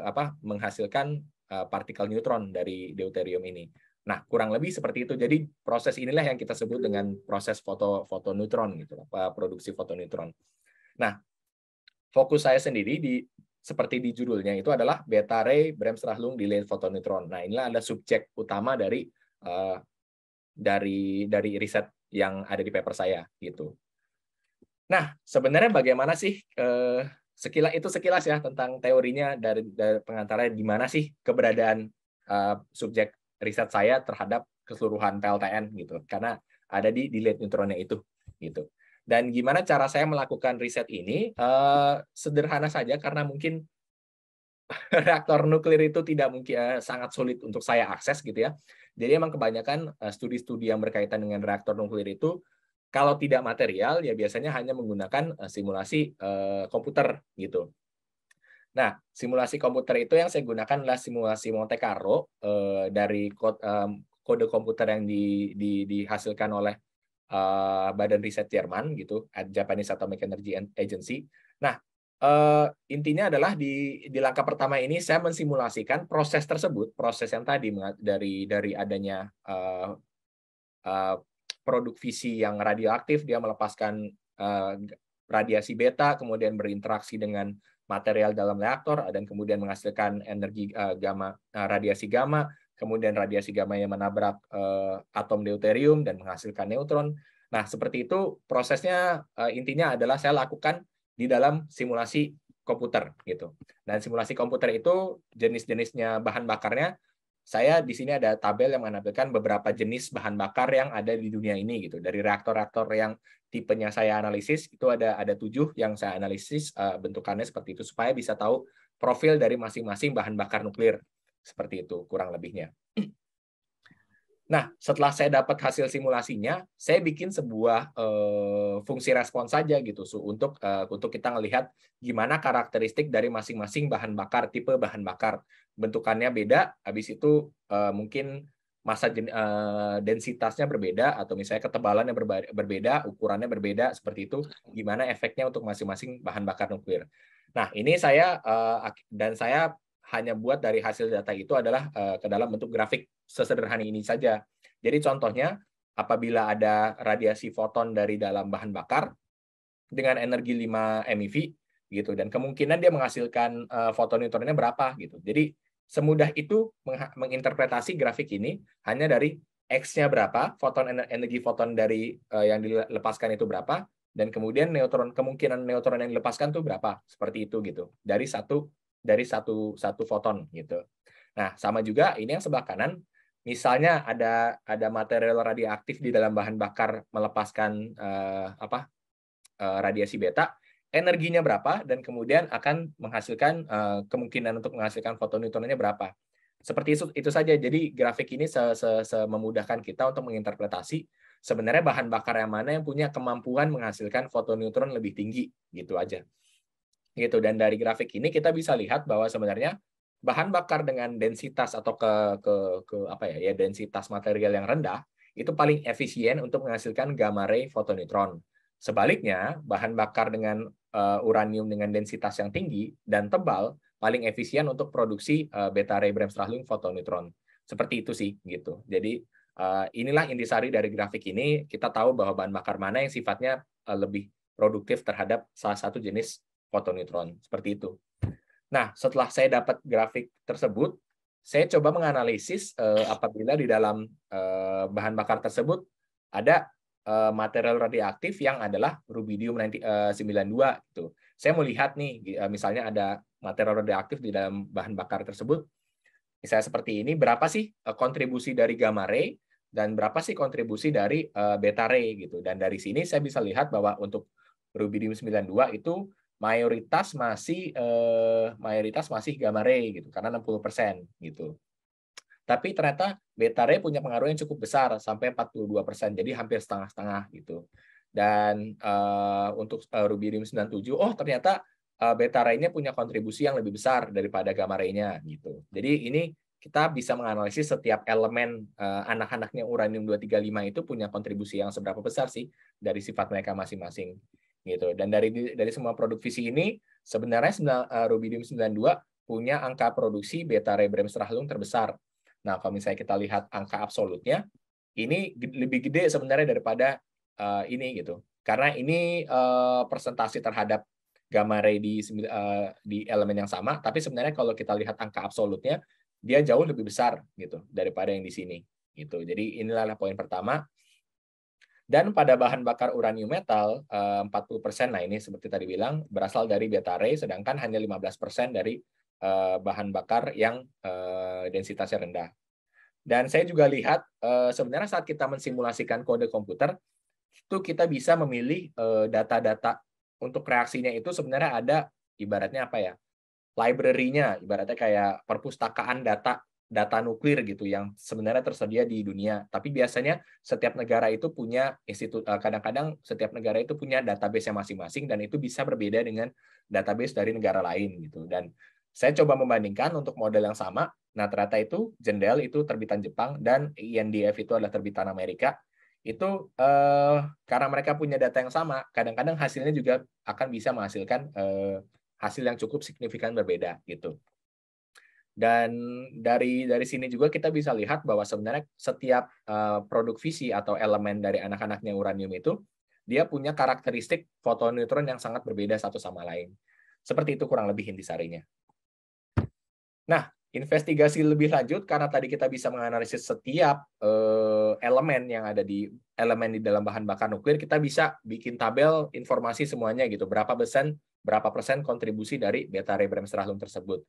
apa menghasilkan Eh, partikel neutron dari deuterium ini. Nah, kurang lebih seperti itu. Jadi proses inilah yang kita sebut dengan proses foto foto neutron gitu, eh, produksi foto neutron. Nah, fokus saya sendiri di seperti di judulnya itu adalah beta ray Bremsstrahlung delay neutron. Nah, inilah ada subjek utama dari uh, dari dari riset yang ada di paper saya gitu. Nah, sebenarnya bagaimana sih uh, sekilas itu sekilas ya tentang teorinya dari, dari pengantarnya gimana sih keberadaan uh, subjek riset saya terhadap keseluruhan PLTN gitu karena ada di delayed neutronnya itu gitu dan gimana cara saya melakukan riset ini uh, sederhana saja karena mungkin <laughs> reaktor nuklir itu tidak mungkin uh, sangat sulit untuk saya akses gitu ya jadi emang kebanyakan studi-studi uh, yang berkaitan dengan reaktor nuklir itu kalau tidak material, ya biasanya hanya menggunakan eh, simulasi eh, komputer gitu. Nah, simulasi komputer itu yang saya gunakan adalah simulasi Monte Carlo eh, dari kode, komputer yang di, di, dihasilkan oleh Badan Riset Jerman gitu, Japanese Atomic Energy Agency. Nah, intinya adalah di di langkah pertama ini saya mensimulasikan proses tersebut, proses yang tadi dari dari adanya produk visi yang radioaktif, dia melepaskan uh, radiasi beta, kemudian berinteraksi dengan material dalam reaktor, dan kemudian menghasilkan energi uh, gamma, uh, radiasi gamma, kemudian radiasi gamma yang menabrak uh, atom deuterium dan menghasilkan neutron. Nah, seperti itu prosesnya uh, intinya adalah saya lakukan di dalam simulasi komputer gitu. Dan simulasi komputer itu jenis-jenisnya bahan bakarnya saya di sini ada tabel yang menampilkan beberapa jenis bahan bakar yang ada di dunia ini gitu. Dari reaktor-reaktor yang tipenya saya analisis itu ada ada tujuh yang saya analisis uh, bentukannya seperti itu supaya bisa tahu profil dari masing-masing bahan bakar nuklir seperti itu kurang lebihnya. <clears throat> Nah, setelah saya dapat hasil simulasinya, saya bikin sebuah uh, fungsi respons saja gitu so, untuk uh, untuk kita melihat gimana karakteristik dari masing-masing bahan bakar, tipe bahan bakar. Bentukannya beda, habis itu uh, mungkin masa uh, densitasnya berbeda atau misalnya ketebalannya berbeda, ukurannya berbeda seperti itu, gimana efeknya untuk masing-masing bahan bakar nuklir. Nah, ini saya uh, dan saya hanya buat dari hasil data itu adalah eh, ke dalam bentuk grafik sesederhana ini saja. Jadi contohnya apabila ada radiasi foton dari dalam bahan bakar dengan energi 5 MeV gitu dan kemungkinan dia menghasilkan uh, eh, neutronnya berapa gitu. Jadi semudah itu menginterpretasi grafik ini hanya dari X-nya berapa, foton energi foton dari eh, yang dilepaskan itu berapa, dan kemudian neutron kemungkinan neutron yang dilepaskan tuh berapa seperti itu gitu dari satu dari satu satu foton gitu. Nah, sama juga ini yang sebelah kanan, misalnya ada ada material radioaktif di dalam bahan bakar melepaskan eh, apa eh, radiasi beta, energinya berapa dan kemudian akan menghasilkan eh, kemungkinan untuk menghasilkan foton neutronnya berapa. Seperti itu, itu saja. Jadi grafik ini se, memudahkan kita untuk menginterpretasi sebenarnya bahan bakar yang mana yang punya kemampuan menghasilkan foton neutron lebih tinggi gitu aja gitu dan dari grafik ini kita bisa lihat bahwa sebenarnya bahan bakar dengan densitas atau ke ke ke apa ya ya densitas material yang rendah itu paling efisien untuk menghasilkan gamma ray fotoneutron. Sebaliknya, bahan bakar dengan uh, uranium dengan densitas yang tinggi dan tebal paling efisien untuk produksi uh, beta ray bremsstrahlung fotoneutron. Seperti itu sih gitu. Jadi uh, inilah intisari dari grafik ini, kita tahu bahwa bahan bakar mana yang sifatnya uh, lebih produktif terhadap salah satu jenis fotoneutron. Seperti itu. Nah, setelah saya dapat grafik tersebut, saya coba menganalisis eh, apabila di dalam eh, bahan bakar tersebut ada eh, material radioaktif yang adalah rubidium eh, sembilan 92 itu. Saya melihat nih eh, misalnya ada material radioaktif di dalam bahan bakar tersebut misalnya seperti ini berapa sih eh, kontribusi dari gamma ray dan berapa sih kontribusi dari beta ray gitu. Dan dari sini saya bisa lihat bahwa untuk rubidium 92 itu mayoritas masih eh, mayoritas masih gamma ray gitu karena 60% gitu. Tapi ternyata beta ray punya pengaruh yang cukup besar sampai 42%. Jadi hampir setengah-setengah gitu. Dan eh, untuk eh, rubidium 97 oh ternyata eh, beta ray-nya punya kontribusi yang lebih besar daripada gamma ray-nya gitu. Jadi ini kita bisa menganalisis setiap elemen uh, anak-anaknya uranium 235 itu punya kontribusi yang seberapa besar sih dari sifat mereka masing-masing gitu. Dan dari dari semua produk visi ini sebenarnya uh, rubidium 92 punya angka produksi beta ray bremsstrahlung terbesar. Nah, kalau misalnya kita lihat angka absolutnya, ini lebih gede sebenarnya daripada uh, ini gitu. Karena ini uh, eh, presentasi terhadap gamma ray di uh, di elemen yang sama, tapi sebenarnya kalau kita lihat angka absolutnya, dia jauh lebih besar gitu daripada yang di sini gitu. Jadi inilah poin pertama dan pada bahan bakar uranium metal, 40%, eh, nah ini seperti tadi bilang, berasal dari beta ray, sedangkan hanya 15% dari eh, bahan bakar yang eh, densitasnya rendah. Dan saya juga lihat, sebenarnya saat kita mensimulasikan kode komputer, itu kita bisa memilih data-data untuk reaksinya itu sebenarnya ada, ibaratnya apa ya, library-nya, ibaratnya kayak perpustakaan data data nuklir gitu yang sebenarnya tersedia di dunia. Tapi biasanya setiap negara itu punya institut eh, kadang-kadang setiap negara itu punya database yang masing-masing dan itu bisa berbeda dengan database dari negara lain gitu. Dan saya coba membandingkan untuk model yang sama. Nah, ternyata itu Jendel itu terbitan Jepang dan INDF itu adalah terbitan Amerika. Itu eh, karena mereka punya data yang sama, kadang-kadang hasilnya juga akan bisa menghasilkan eh, hasil yang cukup signifikan berbeda gitu. Dan dari dari sini juga kita bisa lihat bahwa sebenarnya setiap uh, produk visi atau elemen dari anak-anaknya uranium itu dia punya karakteristik fotoneutron yang sangat berbeda satu sama lain. Seperti itu kurang lebih intisarinya. Nah, investigasi lebih lanjut karena tadi kita bisa menganalisis setiap uh, elemen yang ada di elemen di dalam bahan bakar nuklir, kita bisa bikin tabel informasi semuanya gitu. Berapa persen berapa persen kontribusi dari beta ray bremsstrahlung tersebut.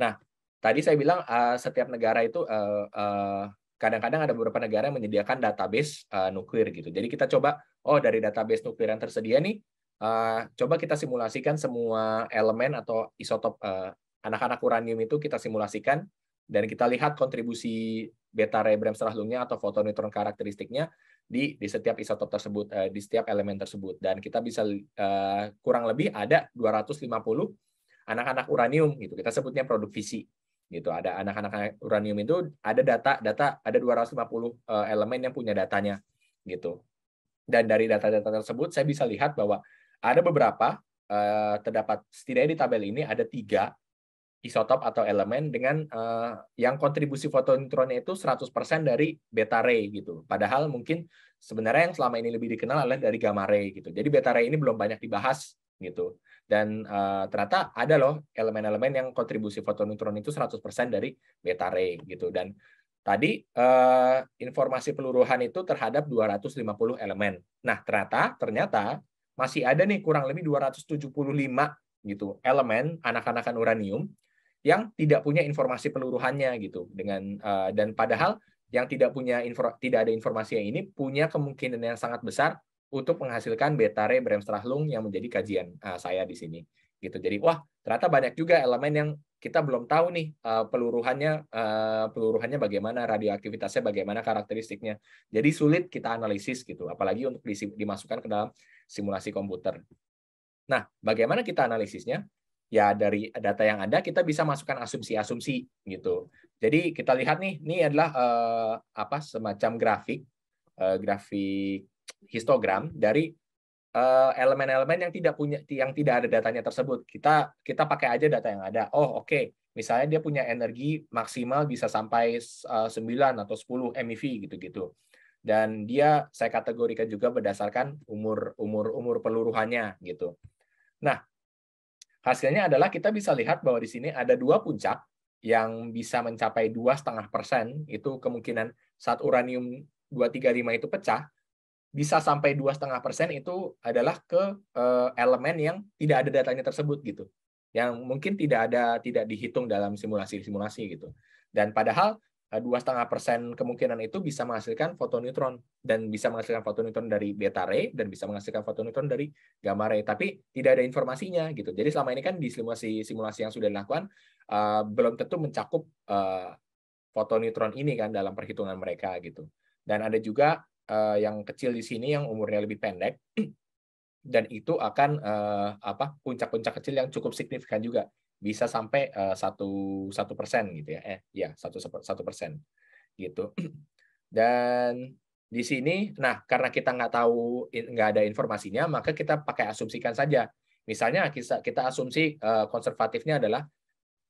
Nah, tadi saya bilang uh, setiap negara itu uh, uh, kadang-kadang ada beberapa negara yang menyediakan database uh, nuklir gitu. Jadi kita coba, oh dari database nuklir yang tersedia nih, uh, coba kita simulasikan semua elemen atau isotop anak anak-anak uranium itu kita simulasikan dan kita lihat kontribusi beta ray Brem strahlungnya atau fotoneutron karakteristiknya di di setiap isotop tersebut, uh, di setiap elemen tersebut. Dan kita bisa uh, kurang lebih ada 250 anak-anak uranium gitu. Kita sebutnya produk visi gitu. Ada anak-anak uranium itu ada data data ada 250 eh, elemen yang punya datanya gitu. Dan dari data-data tersebut saya bisa lihat bahwa ada beberapa eh, terdapat setidaknya di tabel ini ada tiga isotop atau elemen dengan uh, yang kontribusi fotoneutronnya itu 100% dari beta ray gitu. Padahal mungkin sebenarnya yang selama ini lebih dikenal adalah dari gamma ray gitu. Jadi beta ray ini belum banyak dibahas gitu. Dan uh, ternyata ada loh elemen-elemen yang kontribusi fotoneutron itu 100% dari beta ray gitu. Dan tadi uh, informasi peluruhan itu terhadap 250 elemen. Nah, ternyata ternyata masih ada nih kurang lebih 275 gitu elemen anak-anakan uranium yang tidak punya informasi peluruhannya gitu dengan uh, dan padahal yang tidak punya info, tidak ada informasi yang ini punya kemungkinan yang sangat besar untuk menghasilkan beta ray bremsstrahlung yang menjadi kajian uh, saya di sini gitu. Jadi wah ternyata banyak juga elemen yang kita belum tahu nih eh, peluruhannya eh, peluruhannya bagaimana radioaktivitasnya bagaimana karakteristiknya. Jadi sulit kita analisis gitu apalagi untuk dimasukkan ke dalam simulasi komputer. Nah, bagaimana kita analisisnya? Ya dari data yang ada kita bisa masukkan asumsi-asumsi gitu. Jadi kita lihat nih, ini adalah apa semacam grafik grafik histogram dari eh, elemen-elemen uh, yang tidak punya yang tidak ada datanya tersebut. Kita kita pakai aja data yang ada. Oh, oke. Okay. Misalnya dia punya energi maksimal bisa sampai uh, eh, 9 atau 10 MeV gitu-gitu. Dan dia saya kategorikan juga berdasarkan umur umur umur peluruhannya gitu. Nah, hasilnya adalah kita bisa lihat bahwa di sini ada dua puncak yang bisa mencapai dua setengah persen itu kemungkinan saat uranium 235 itu pecah bisa sampai dua setengah persen itu adalah ke uh, elemen yang tidak ada datanya tersebut gitu, yang mungkin tidak ada tidak dihitung dalam simulasi-simulasi gitu. Dan padahal eh, dua setengah persen kemungkinan itu bisa menghasilkan foto neutron dan bisa menghasilkan foto neutron dari beta ray dan bisa menghasilkan foto neutron dari gamma ray tapi tidak ada informasinya gitu jadi selama ini kan di simulasi simulasi yang sudah dilakukan uh, belum tentu mencakup uh, neutron ini kan dalam perhitungan mereka gitu dan ada juga uh, yang kecil di sini yang umurnya lebih pendek <clears throat> dan itu akan uh, apa puncak-puncak kecil yang cukup signifikan juga bisa sampai eh, satu satu persen gitu ya eh ya satu satu persen gitu <clears throat> dan di sini nah karena kita nggak tahu nggak ada informasinya maka kita pakai asumsikan saja misalnya kita, kita asumsi konservatifnya adalah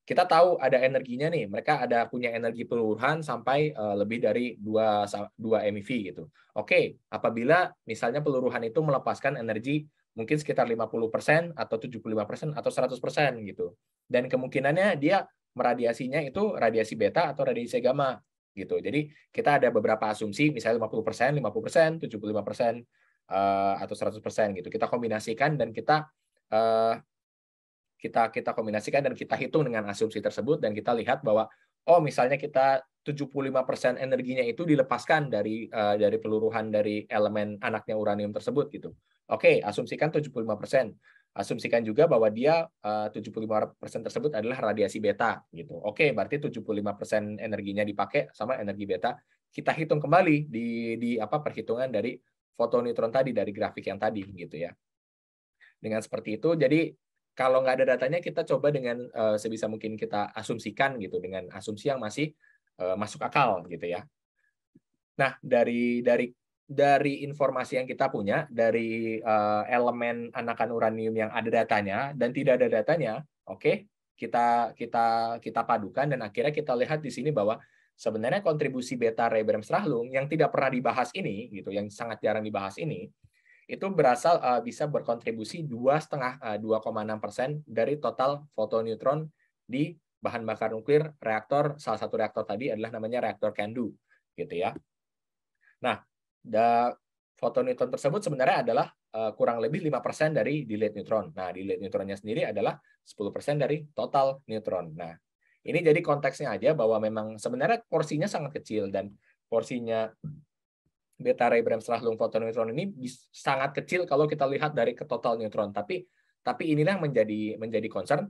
kita tahu ada energinya nih, mereka ada punya energi peluruhan sampai uh, lebih dari 2 2 MeV gitu. Oke, apabila misalnya peluruhan itu melepaskan energi mungkin sekitar 50% atau 75% atau 100% gitu. Dan kemungkinannya dia meradiasinya itu radiasi beta atau radiasi gamma gitu. Jadi kita ada beberapa asumsi misalnya 50%, 50%, 75% uh, atau 100% gitu. Kita kombinasikan dan kita uh, kita kita kombinasikan dan kita hitung dengan asumsi tersebut dan kita lihat bahwa oh misalnya kita 75% energinya itu dilepaskan dari uh, dari peluruhan dari elemen anaknya uranium tersebut gitu. Oke, okay, asumsikan 75%. Asumsikan juga bahwa dia eh, uh, 75% tersebut adalah radiasi beta gitu. Oke, okay, berarti 75% energinya dipakai sama energi beta. Kita hitung kembali di di apa perhitungan dari neutron tadi dari grafik yang tadi gitu ya. Dengan seperti itu jadi kalau nggak ada datanya kita coba dengan uh, sebisa mungkin kita asumsikan gitu dengan asumsi yang masih uh, masuk akal gitu ya. Nah dari dari dari informasi yang kita punya dari uh, elemen anakan uranium yang ada datanya dan tidak ada datanya, oke okay, kita kita kita padukan dan akhirnya kita lihat di sini bahwa sebenarnya kontribusi beta Ray Bremsstrahlung yang tidak pernah dibahas ini gitu yang sangat jarang dibahas ini itu berasal uh, bisa berkontribusi dua setengah 2,6 eh, persen dari total neutron di bahan bakar nuklir reaktor salah satu reaktor tadi adalah namanya reaktor Candu gitu ya. Nah, da, neutron tersebut sebenarnya adalah uh, kurang lebih 5% dari delayed neutron. Nah, delayed neutronnya sendiri adalah 10% dari total neutron. Nah, ini jadi konteksnya aja bahwa memang sebenarnya porsinya sangat kecil dan porsinya beta ray Brem foton neutron ini sangat kecil kalau kita lihat dari ke total neutron. Tapi tapi inilah yang menjadi menjadi concern.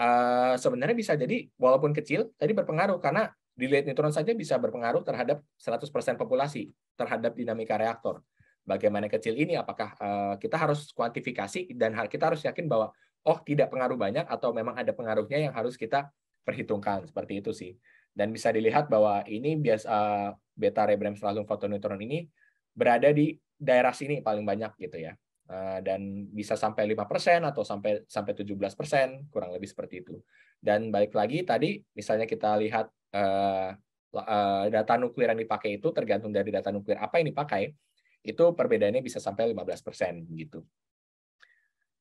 Uh, sebenarnya bisa jadi walaupun kecil tadi berpengaruh karena delayed neutron saja bisa berpengaruh terhadap 100% populasi terhadap dinamika reaktor. Bagaimana kecil ini apakah uh, kita harus kuantifikasi dan kita harus yakin bahwa oh tidak pengaruh banyak atau memang ada pengaruhnya yang harus kita perhitungkan seperti itu sih. Dan bisa dilihat bahwa ini biasa eh, beta ray Brems's langsung neutron ini berada di daerah sini paling banyak gitu ya. Eh, dan bisa sampai 5% atau sampai sampai 17%, kurang lebih seperti itu. Dan balik lagi tadi, misalnya kita lihat eh, data nuklir yang dipakai itu tergantung dari data nuklir apa yang dipakai, itu perbedaannya bisa sampai 15% gitu.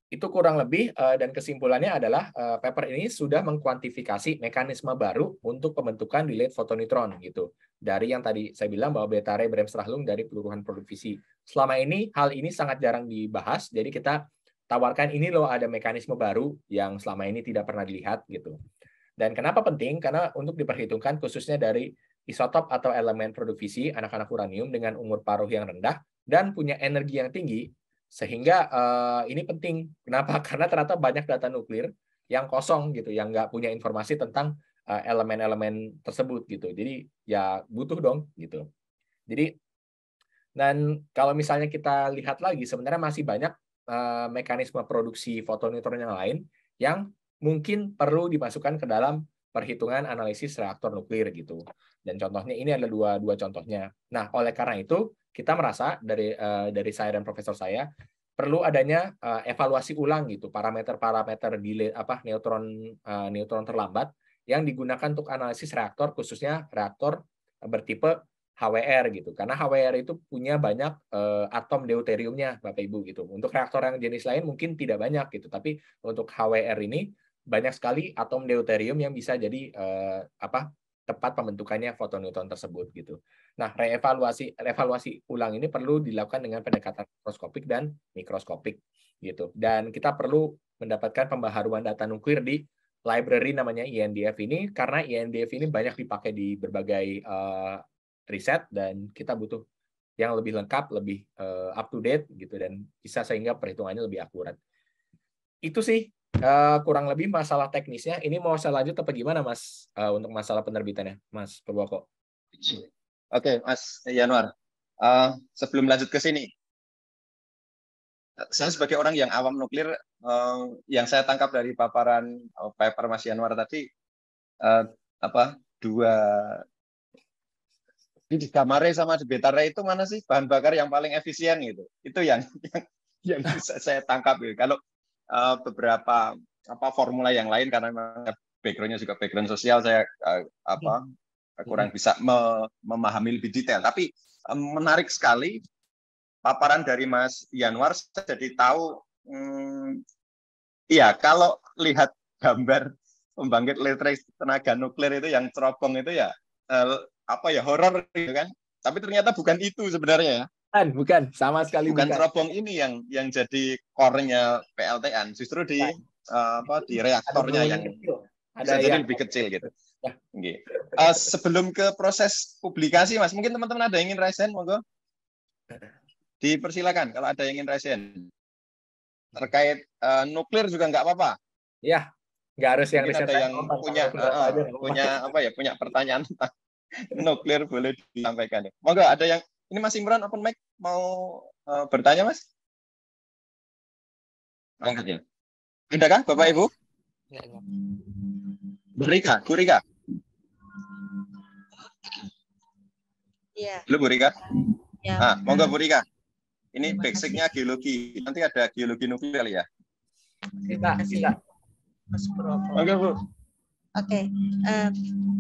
Itu kurang lebih eh, dan kesimpulannya adalah eh, paper ini sudah mengkuantifikasi mekanisme baru untuk pembentukan delayed fotonitron gitu. Dari yang tadi saya bilang bahwa beta ray bremsstrahlung dari peluruhan produksi Selama ini hal ini sangat jarang dibahas, jadi kita tawarkan ini loh ada mekanisme baru yang selama ini tidak pernah dilihat gitu. Dan kenapa penting? Karena untuk diperhitungkan khususnya dari isotop atau elemen produksi anak-anak uranium dengan umur paruh yang rendah dan punya energi yang tinggi sehingga uh, ini penting. Kenapa? <laughs> Karena ternyata banyak data nuklir yang kosong gitu, yang nggak punya informasi tentang eh, elemen-elemen tersebut gitu. Jadi ya butuh dong gitu. Jadi dan kalau misalnya kita lihat lagi sebenarnya masih banyak uh, mekanisme produksi fotoneutron yang lain yang mungkin perlu dimasukkan ke dalam perhitungan analisis reaktor nuklir gitu. Dan contohnya ini ada dua dua contohnya. Nah, oleh karena itu kita merasa dari uh, dari saya dan profesor saya perlu adanya uh, evaluasi ulang gitu parameter-parameter delay apa neutron uh, neutron terlambat yang digunakan untuk analisis reaktor khususnya reaktor bertipe HWR gitu. Karena HWR itu punya banyak uh, atom deuteriumnya Bapak Ibu gitu. Untuk reaktor yang jenis lain mungkin tidak banyak gitu, tapi untuk HWR ini banyak sekali atom deuterium yang bisa jadi uh, apa tepat pembentukannya foton neutron tersebut gitu. Nah, reevaluasi reevaluasi ulang ini perlu dilakukan dengan pendekatan mikroskopik dan mikroskopik gitu. Dan kita perlu mendapatkan pembaharuan data nuklir di library namanya INDF ini karena INDF ini banyak dipakai di berbagai uh, riset dan kita butuh yang lebih lengkap, lebih uh, up to date gitu dan bisa sehingga perhitungannya lebih akurat. Itu sih Eh, kurang lebih masalah teknisnya ini mau saya lanjut apa gimana mas uh, untuk masalah penerbitannya mas Purwoko oke okay, mas Januar uh, sebelum lanjut ke sini saya sebagai orang yang awam nuklir uh, yang saya tangkap dari paparan uh, paper mas Januar tadi uh, apa dua di gamare sama di betare itu mana sih bahan bakar yang paling efisien gitu itu yang yang, yang bisa saya tangkap gitu. kalau Eh, beberapa apa formula yang lain karena backgroundnya juga background sosial saya eh, apa iya. kurang iya. bisa memahami lebih detail tapi menarik sekali paparan dari Mas Yanwar saya jadi tahu hmm, iya kalau lihat gambar pembangkit listrik tenaga nuklir itu yang teropong itu ya eh, apa ya horor gitu kan tapi ternyata bukan itu sebenarnya ya bukan, bukan, sama sekali bukan. Bukan ini yang yang jadi core PLTN, justru di eh, apa di reaktornya yang ada jadi lebih kecil gitu. Ya. Uh, sebelum ke proses publikasi, Mas, mungkin teman-teman ada yang ingin resen monggo. Dipersilakan kalau ada yang ingin resen Terkait uh, nuklir juga nggak apa-apa. Ya, nggak harus yang riset ada yang punya uh, punya apa ya punya pertanyaan tentang <laughs> nuklir boleh disampaikan Monggo ada yang ini Mas Imran open mic mau uh, bertanya, Mas? Angkat ya. kah, Bapak Ibu? Ya, ya. Berika, Bu Rika. Iya. Lu Bu Rika? Ya. Ah, monggo Bu Rika. Ini basicnya geologi. Nanti ada geologi nuklir ya. Kita, kita. Mas Bro. Oke, Bu. Oke, okay. uh, eh,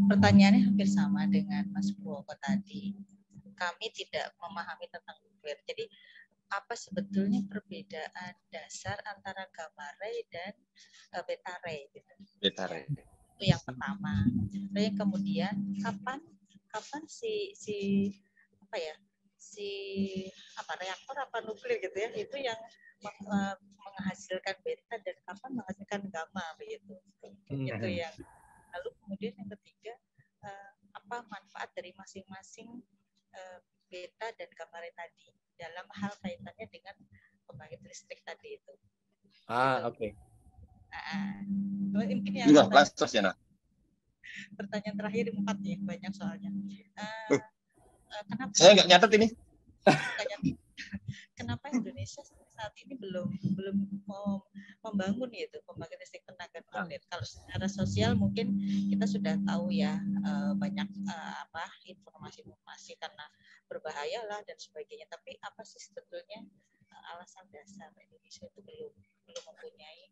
pertanyaannya hampir sama dengan Mas Purwoko tadi kami tidak memahami tentang nuklir. Jadi apa sebetulnya perbedaan dasar antara gamma ray dan uh, beta ray? Gitu. Beta ray. Itu yang pertama. Lalu yang kemudian kapan kapan si si apa ya si apa reaktor apa nuklir gitu ya itu yang eh, menghasilkan beta dan kapan menghasilkan gamma begitu. Hmm, itu iya. yang lalu kemudian yang ketiga eh, apa manfaat dari masing-masing Eh, beta dan ray tadi dalam hal kaitannya dengan pembangkit listrik tadi itu. Ah, gitu. oke. Okay. Uh, ah. oh, mungkin yang ah. Pertanyaan terakhir empat ya, banyak soalnya. Uh, uh, kenapa? Saya nggak nyatet ini. kenapa Indonesia saat ini belum belum membangun itu pembangkit listrik tenaga nuklir. Kalau secara sosial mungkin kita sudah tahu ya eh, banyak eh, apa informasi-informasi karena berbahaya lah dan sebagainya. Tapi apa sih sebetulnya eh, alasan dasar Indonesia itu belum belum mempunyai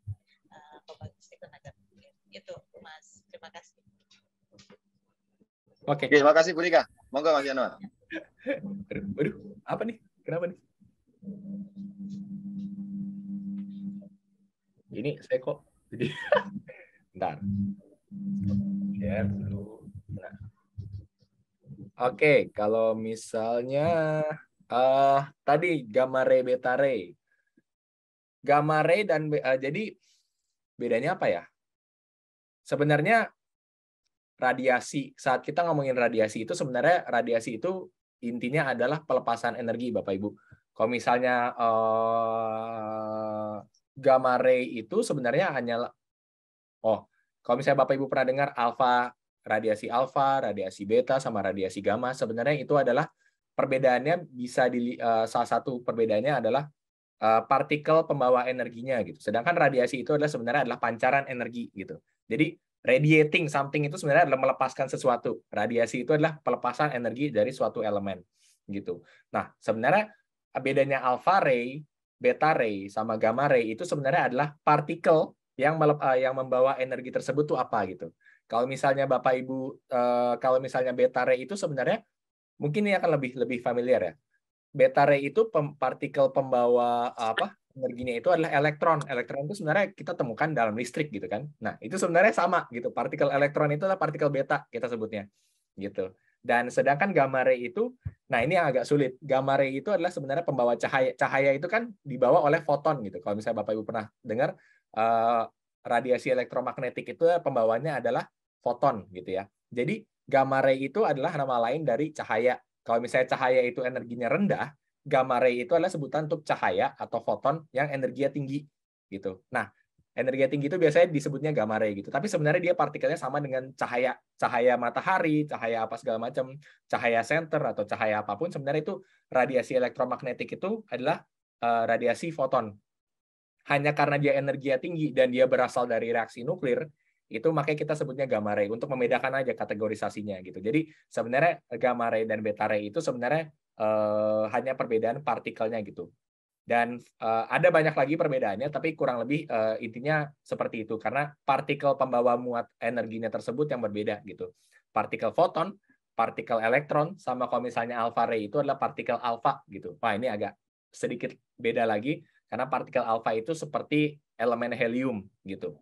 pembangkit listrik tenaga nuklir? Itu Mas, terima kasih. Oke. Okay. terima kasih Bu Rika. Monggo Mas Yanuar. Aduh, apa nih? Kenapa nih? Ini saya kok. Jadi <laughs> ntar Share Oke, kalau misalnya uh, tadi gamma ray beta ray. Gamma ray dan uh, jadi bedanya apa ya? Sebenarnya radiasi saat kita ngomongin radiasi itu sebenarnya radiasi itu intinya adalah pelepasan energi Bapak Ibu. Kalau misalnya uh, gamma ray itu sebenarnya hanya oh, kalau misalnya Bapak Ibu pernah dengar alfa, radiasi alfa, radiasi beta sama radiasi gamma, sebenarnya itu adalah perbedaannya bisa di uh, eh, salah satu perbedaannya adalah uh, partikel pembawa energinya gitu. Sedangkan radiasi itu adalah sebenarnya adalah pancaran energi gitu. Jadi radiating something itu sebenarnya adalah melepaskan sesuatu. Radiasi itu adalah pelepasan energi dari suatu elemen gitu. Nah, sebenarnya bedanya alpha ray beta ray sama gamma ray itu sebenarnya adalah partikel yang eh, yang membawa energi tersebut tuh apa gitu. Kalau misalnya Bapak Ibu eh, kalau misalnya beta ray itu sebenarnya mungkin ini akan lebih lebih familiar ya. Beta ray itu partikel pembawa apa? energinya itu adalah elektron. Elektron itu sebenarnya kita temukan dalam listrik gitu kan. Nah, itu sebenarnya sama gitu. Partikel elektron itu adalah partikel beta kita sebutnya. Gitu. Dan sedangkan gamma ray itu, nah ini yang agak sulit. Gamma ray itu adalah sebenarnya pembawa cahaya. Cahaya itu kan dibawa oleh foton gitu. Kalau misalnya Bapak Ibu pernah dengar eh, radiasi elektromagnetik itu pembawanya adalah foton gitu ya. Jadi gamma ray itu adalah nama lain dari cahaya. Kalau misalnya cahaya itu energinya rendah, gamma ray itu adalah sebutan untuk cahaya atau foton yang energinya tinggi gitu. Nah, energi tinggi itu biasanya disebutnya gamma ray gitu. Tapi sebenarnya dia partikelnya sama dengan cahaya cahaya matahari, cahaya apa segala macam, cahaya center atau cahaya apapun. Sebenarnya itu radiasi elektromagnetik itu adalah uh, radiasi foton. Hanya karena dia energi tinggi dan dia berasal dari reaksi nuklir, itu makanya kita sebutnya gamma ray untuk membedakan aja kategorisasinya gitu. Jadi sebenarnya gamma ray dan beta ray itu sebenarnya uh, hanya perbedaan partikelnya gitu dan uh, ada banyak lagi perbedaannya tapi kurang lebih uh, intinya seperti itu karena partikel pembawa muat energinya tersebut yang berbeda gitu partikel foton partikel elektron sama kalau misalnya alfa ray itu adalah partikel alfa gitu wah ini agak sedikit beda lagi karena partikel alfa itu seperti elemen helium gitu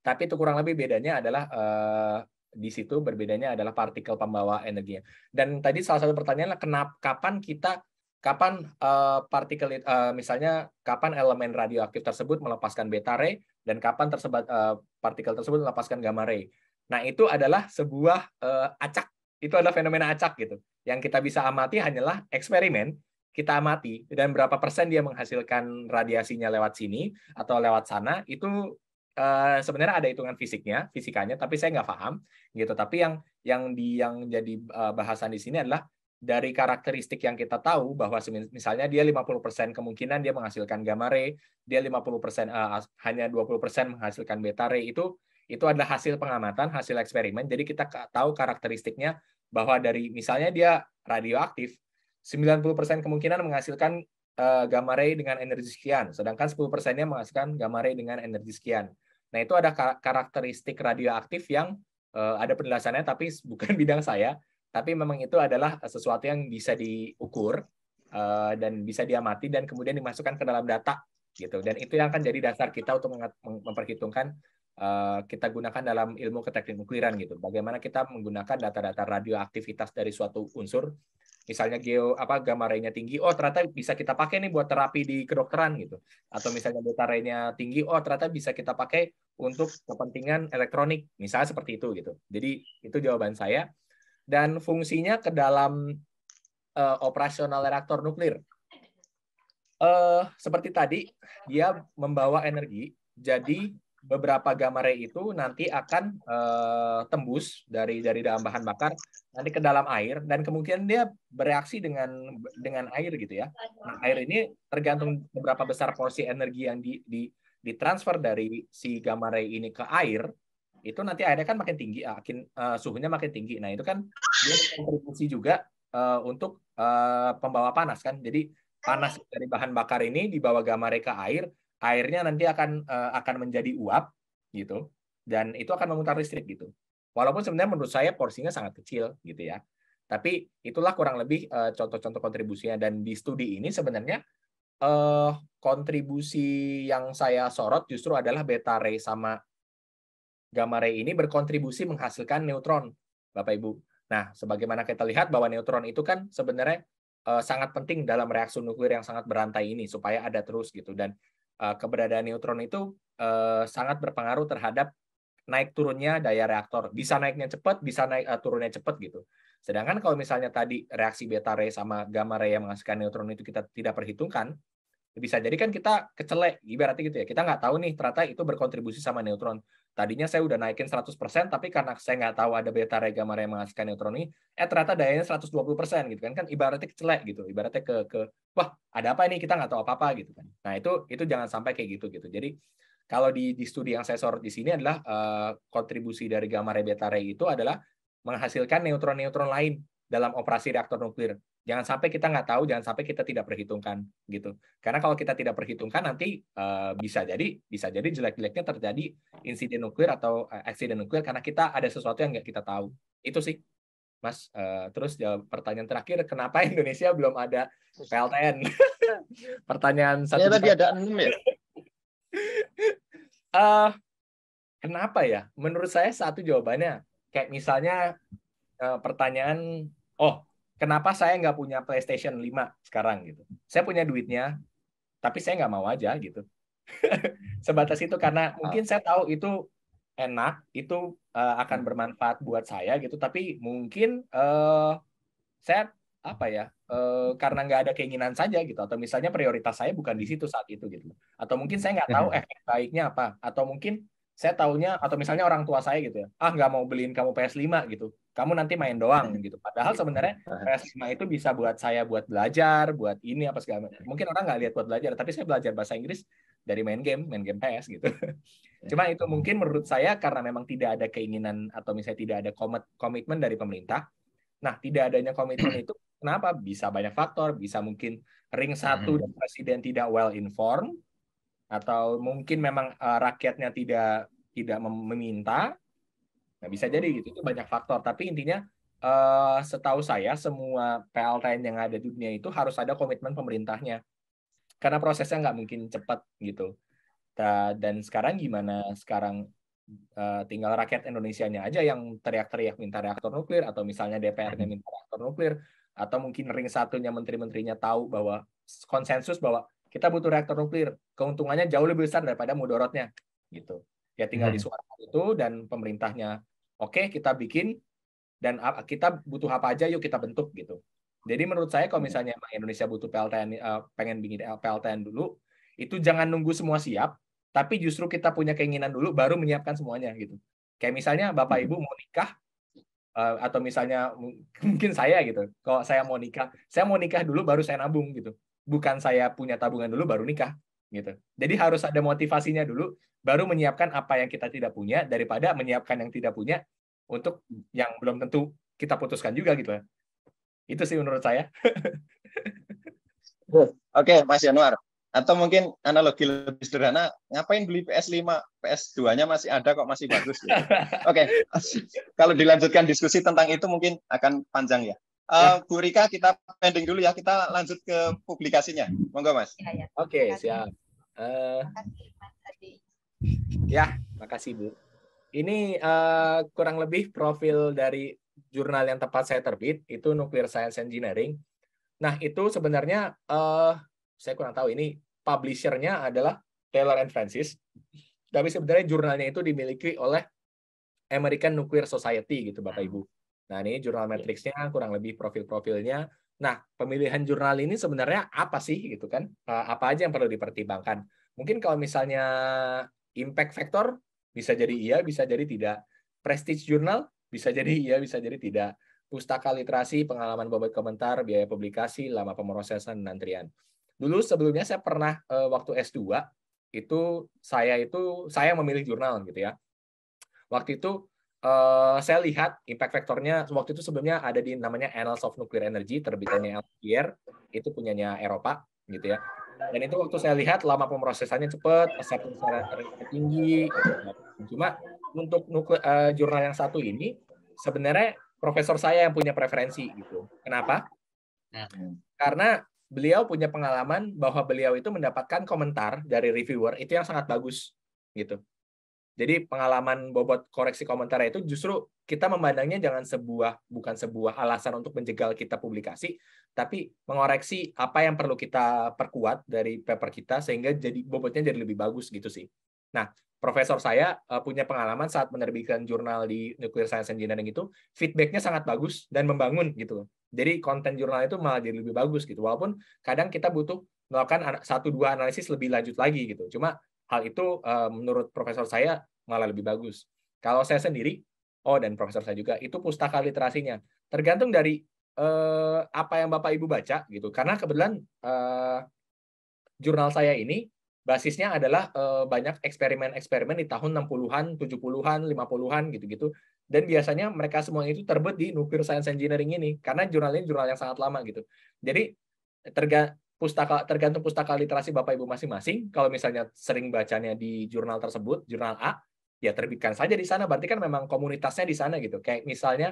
tapi itu kurang lebih bedanya adalah uh, di situ berbedanya adalah partikel pembawa energinya dan tadi salah satu pertanyaan kenapa kapan kita kapan uh, partikel uh, misalnya kapan elemen radioaktif tersebut melepaskan beta ray dan kapan tersebut uh, eh, partikel tersebut melepaskan gamma ray. Nah, itu adalah sebuah uh, acak. Itu adalah fenomena acak gitu. Yang kita bisa amati hanyalah eksperimen kita amati dan berapa persen dia menghasilkan radiasinya lewat sini atau lewat sana itu uh, sebenarnya ada hitungan fisiknya, fisikanya tapi saya nggak paham gitu. Tapi yang yang di yang jadi uh, bahasan di sini adalah dari karakteristik yang kita tahu bahwa misalnya dia 50% kemungkinan dia menghasilkan gamma ray, dia 50% uh, eh, hanya 20% menghasilkan beta ray itu itu adalah hasil pengamatan, hasil eksperimen. Jadi kita tahu karakteristiknya bahwa dari misalnya dia radioaktif, 90% kemungkinan menghasilkan uh, gamma ray dengan energi sekian, sedangkan 10%-nya menghasilkan gamma ray dengan energi sekian. Nah, itu ada karakteristik radioaktif yang uh, ada penjelasannya tapi bukan <laughs> bidang saya tapi memang itu adalah eh, sesuatu yang bisa diukur eh, dan bisa diamati dan kemudian dimasukkan ke dalam data gitu dan itu yang akan jadi dasar kita untuk memperhitungkan eh, kita gunakan dalam ilmu nukliran gitu bagaimana kita menggunakan data-data radioaktivitas dari suatu unsur misalnya geo apa gamma ray-nya tinggi oh ternyata bisa kita pakai nih buat terapi di kedokteran gitu atau misalnya beta ray-nya tinggi oh ternyata bisa kita pakai untuk kepentingan elektronik misalnya seperti itu gitu jadi itu jawaban saya dan fungsinya ke dalam uh, operasional reaktor nuklir. Uh, seperti tadi, dia membawa energi, jadi beberapa gamma ray itu nanti akan uh, tembus dari dari dalam bahan bakar nanti ke dalam air dan kemungkinan dia bereaksi dengan dengan air gitu ya. Nah, air ini tergantung beberapa besar porsi energi yang di, di di transfer dari si gamma ray ini ke air itu nanti airnya kan makin tinggi, ah, makin uh, suhunya makin tinggi. Nah itu kan dia kontribusi juga uh, untuk uh, pembawa panas kan. Jadi panas dari bahan bakar ini dibawa ray ke air, airnya nanti akan uh, akan menjadi uap gitu, dan itu akan memutar listrik gitu. Walaupun sebenarnya menurut saya porsinya sangat kecil gitu ya. Tapi itulah kurang lebih contoh-contoh kontribusinya dan di studi ini sebenarnya kontribusi yang saya sorot justru adalah beta ray sama gamma ray ini berkontribusi menghasilkan neutron, Bapak Ibu. Nah, sebagaimana kita lihat bahwa neutron itu kan sebenarnya eh, sangat penting dalam reaksi nuklir yang sangat berantai ini supaya ada terus gitu dan eh, keberadaan neutron itu eh, sangat berpengaruh terhadap naik turunnya daya reaktor. Bisa naiknya cepat, bisa naik turunnya cepat gitu. Sedangkan kalau misalnya tadi reaksi beta ray sama gamma ray yang menghasilkan neutron itu kita tidak perhitungkan, bisa jadi kan kita kecelek ibaratnya gitu ya kita nggak tahu nih ternyata itu berkontribusi sama neutron Tadinya saya udah naikin 100%, tapi karena saya nggak tahu ada beta ray gamma ray menghasilkan neutron ini, eh ternyata dayanya 120% gitu kan. Kan ibaratnya kecelek gitu, ibaratnya ke, ke wah ada apa ini, kita nggak tahu apa-apa gitu kan. Nah itu itu jangan sampai kayak gitu gitu. Jadi kalau di, di studi yang saya sorot di sini adalah uh, kontribusi dari gamma ray beta ray itu adalah menghasilkan neutron-neutron lain dalam operasi reaktor nuklir. Jangan sampai kita nggak tahu, jangan sampai kita tidak perhitungkan gitu. Karena kalau kita tidak perhitungkan nanti uh, bisa jadi bisa jadi jelek-jeleknya terjadi insiden nuklir atau uh, eh, aksiden nuklir karena kita ada sesuatu yang nggak kita tahu. Itu sih, Mas. Uh, terus jawab pertanyaan terakhir, kenapa <laughs> Indonesia belum ada PLTN? <laughs> pertanyaan iya, satu. Ya, tadi ada enam ya. uh, <laughs> kenapa ya? Menurut saya satu jawabannya kayak misalnya uh, pertanyaan oh kenapa saya nggak punya PlayStation 5 sekarang gitu. Saya punya duitnya, tapi saya nggak mau aja gitu. <laughs> Sebatas itu karena ah. mungkin saya tahu itu enak, itu uh, akan bermanfaat buat saya gitu, tapi mungkin uh, saya apa ya uh, karena nggak ada keinginan saja gitu atau misalnya prioritas saya bukan di situ saat itu gitu atau mungkin saya nggak tahu iya. efek baiknya apa atau mungkin saya tahunya. atau misalnya orang tua saya gitu ya ah nggak mau beliin kamu PS 5 gitu kamu nanti main doang hmm. gitu. Padahal iya, sebenarnya PS5 iya. ah. itu bisa buat saya buat belajar, buat ini apa segala macam. Mungkin orang nggak lihat buat belajar, tapi saya belajar bahasa Inggris dari main game, main game PS gitu. <laughs> Cuma ya. itu mungkin menurut saya karena memang tidak ada keinginan atau misalnya tidak ada komitmen dari pemerintah. Nah, tidak adanya komitmen <clears throat> itu kenapa? Bisa banyak faktor, bisa mungkin ring satu hmm. dan presiden tidak well informed atau mungkin memang eh, rakyatnya tidak tidak meminta Nah, bisa jadi gitu. Itu banyak faktor. Tapi intinya uh, setahu saya semua PLTN yang ada di dunia itu harus ada komitmen pemerintahnya. Karena prosesnya nggak mungkin cepat gitu. Dan sekarang gimana? Sekarang uh, tinggal rakyat Indonesianya aja yang teriak-teriak minta reaktor nuklir atau misalnya DPR-nya minta reaktor nuklir atau mungkin ring satunya menteri-menterinya tahu bahwa konsensus bahwa kita butuh reaktor nuklir. Keuntungannya jauh lebih besar daripada mudorotnya gitu. Ya tinggal hmm. suara itu dan pemerintahnya Oke, kita bikin dan kita butuh apa aja yuk kita bentuk gitu. Jadi menurut saya kalau hmm. misalnya emang Indonesia butuh PLTN eh, pengen bikin PLTN dulu, itu jangan nunggu semua siap, tapi justru kita punya keinginan dulu baru menyiapkan semuanya gitu. Kayak misalnya Bapak hmm. Ibu mau nikah eh, atau misalnya <laughs> mungkin saya gitu. Kalau saya mau nikah, saya mau nikah dulu baru saya nabung gitu. Bukan saya punya tabungan dulu baru nikah gitu. Jadi harus ada motivasinya dulu baru menyiapkan apa yang kita tidak punya daripada menyiapkan yang tidak punya untuk yang belum tentu kita putuskan juga gitu ya. Itu sih menurut saya. Oke, okay, Mas Januar. Atau mungkin analogi lebih sederhana, ngapain beli PS5? PS2-nya masih ada kok, masih bagus. Gitu. <laughs> Oke, okay. kalau dilanjutkan diskusi tentang itu mungkin akan panjang ya. Uh, Bu Rika, kita pending dulu ya. Kita lanjut ke publikasinya. Monggo, Mas. Ya, ya. Oke, okay, siap. Uh, Ya, makasih Bu. Ini uh, kurang lebih profil dari jurnal yang tepat saya terbit, itu Nuclear Science Engineering. Nah, itu sebenarnya, uh, saya kurang tahu ini publishernya adalah Taylor and Francis, tapi sebenarnya jurnalnya itu dimiliki oleh American Nuclear Society gitu Bapak Ibu. Nah, ini jurnal iya. matriksnya kurang lebih profil-profilnya. Nah, pemilihan jurnal ini sebenarnya apa sih gitu kan? Eh, apa aja yang perlu dipertimbangkan? Mungkin kalau misalnya Impact factor bisa jadi iya, bisa jadi tidak. Prestige journal bisa jadi hmm. iya, bisa jadi tidak. Pustaka literasi, pengalaman bobot komentar, biaya publikasi, lama pemrosesan, dan antrian. Dulu sebelumnya saya pernah eh, waktu S2 itu saya itu saya memilih jurnal gitu ya. Waktu itu uh, saya lihat impact faktornya waktu itu sebelumnya ada di namanya Annals of Nuclear Energy terbitannya Elsevier itu punyanya Eropa gitu ya dan itu waktu saya lihat lama pemrosesannya cepat, resepnya tinggi. Cuma untuk nukle, uh, jurnal yang satu ini sebenarnya profesor saya yang punya preferensi gitu. Kenapa? Ya. Karena beliau punya pengalaman bahwa beliau itu mendapatkan komentar dari reviewer itu yang sangat bagus gitu. Jadi pengalaman bobot koreksi komentar itu justru kita memandangnya jangan sebuah bukan sebuah alasan untuk menjegal kita publikasi, tapi mengoreksi apa yang perlu kita perkuat dari paper kita sehingga jadi bobotnya jadi lebih bagus gitu sih. Nah, profesor saya eh, punya pengalaman saat menerbitkan jurnal di Nuclear Science Engineering itu feedbacknya sangat bagus dan membangun gitu. Jadi konten jurnal itu malah jadi lebih bagus gitu. Walaupun kadang kita butuh melakukan satu dua analisis lebih lanjut lagi gitu. Cuma hal itu eh, menurut profesor saya malah lebih bagus. Kalau saya sendiri, oh dan profesor saya juga, itu pustaka literasinya. Tergantung dari eh, apa yang Bapak Ibu baca gitu. Karena kebetulan eh, jurnal saya ini basisnya adalah eh, banyak eksperimen-eksperimen di tahun 60-an, 70-an, 50-an gitu-gitu. Dan biasanya mereka semua itu terbit di nuclear science engineering ini karena jurnal ini jurnal yang sangat lama gitu. Jadi terga pustaka tergantung pustaka literasi Bapak Ibu masing-masing. Kalau misalnya sering bacanya di jurnal tersebut, jurnal A, ya terbitkan saja di sana. Berarti kan memang komunitasnya di sana gitu. Kayak misalnya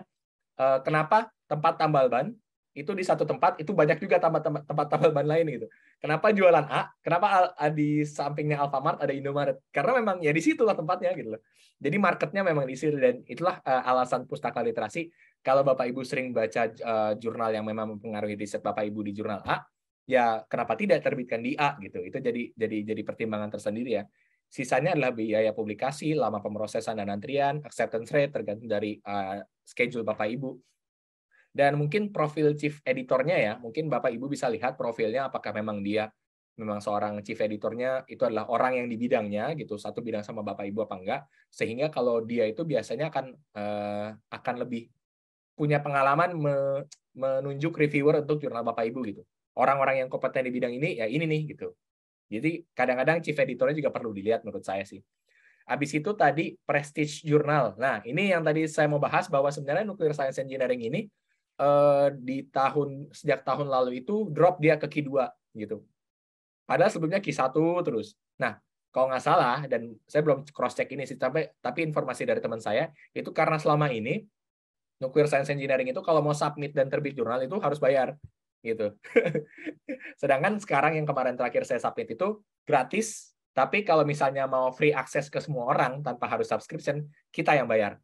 eh, kenapa tempat tambal ban itu di satu tempat itu banyak juga tempat tempat, tempat tambal ban lain gitu. Kenapa jualan A? Kenapa di sampingnya Alfamart ada Indomaret? Karena memang ya di situ lah tempatnya gitu loh. Jadi marketnya memang di situ dan itulah eh, alasan pustaka literasi. Kalau Bapak Ibu sering baca eh, jurnal yang memang mempengaruhi riset Bapak Ibu di jurnal A, ya kenapa tidak terbitkan di A gitu. Itu jadi jadi jadi pertimbangan tersendiri ya. Sisanya adalah biaya publikasi, lama pemrosesan dan antrian, acceptance rate tergantung dari uh, schedule Bapak Ibu. Dan mungkin profil chief editornya ya, mungkin Bapak Ibu bisa lihat profilnya apakah memang dia memang seorang chief editornya itu adalah orang yang di bidangnya gitu satu bidang sama bapak ibu apa enggak sehingga kalau dia itu biasanya akan uh, akan lebih punya pengalaman me, menunjuk reviewer untuk jurnal bapak ibu gitu orang-orang yang kompeten di bidang ini ya ini nih gitu jadi kadang-kadang chief editornya juga perlu dilihat menurut saya sih. Habis itu tadi prestige jurnal. Nah, ini yang tadi saya mau bahas bahwa sebenarnya nuclear science engineering ini eh, di tahun sejak tahun lalu itu drop dia ke Q2 gitu. Padahal sebelumnya Q1 terus. Nah, kalau nggak salah dan saya belum cross check ini sih tapi tapi informasi dari teman saya itu karena selama ini nuclear science engineering itu kalau mau submit dan terbit jurnal itu harus bayar gitu. <laughs> Sedangkan sekarang yang kemarin terakhir saya submit itu gratis, tapi kalau misalnya mau free akses ke semua orang tanpa harus subscription, kita yang bayar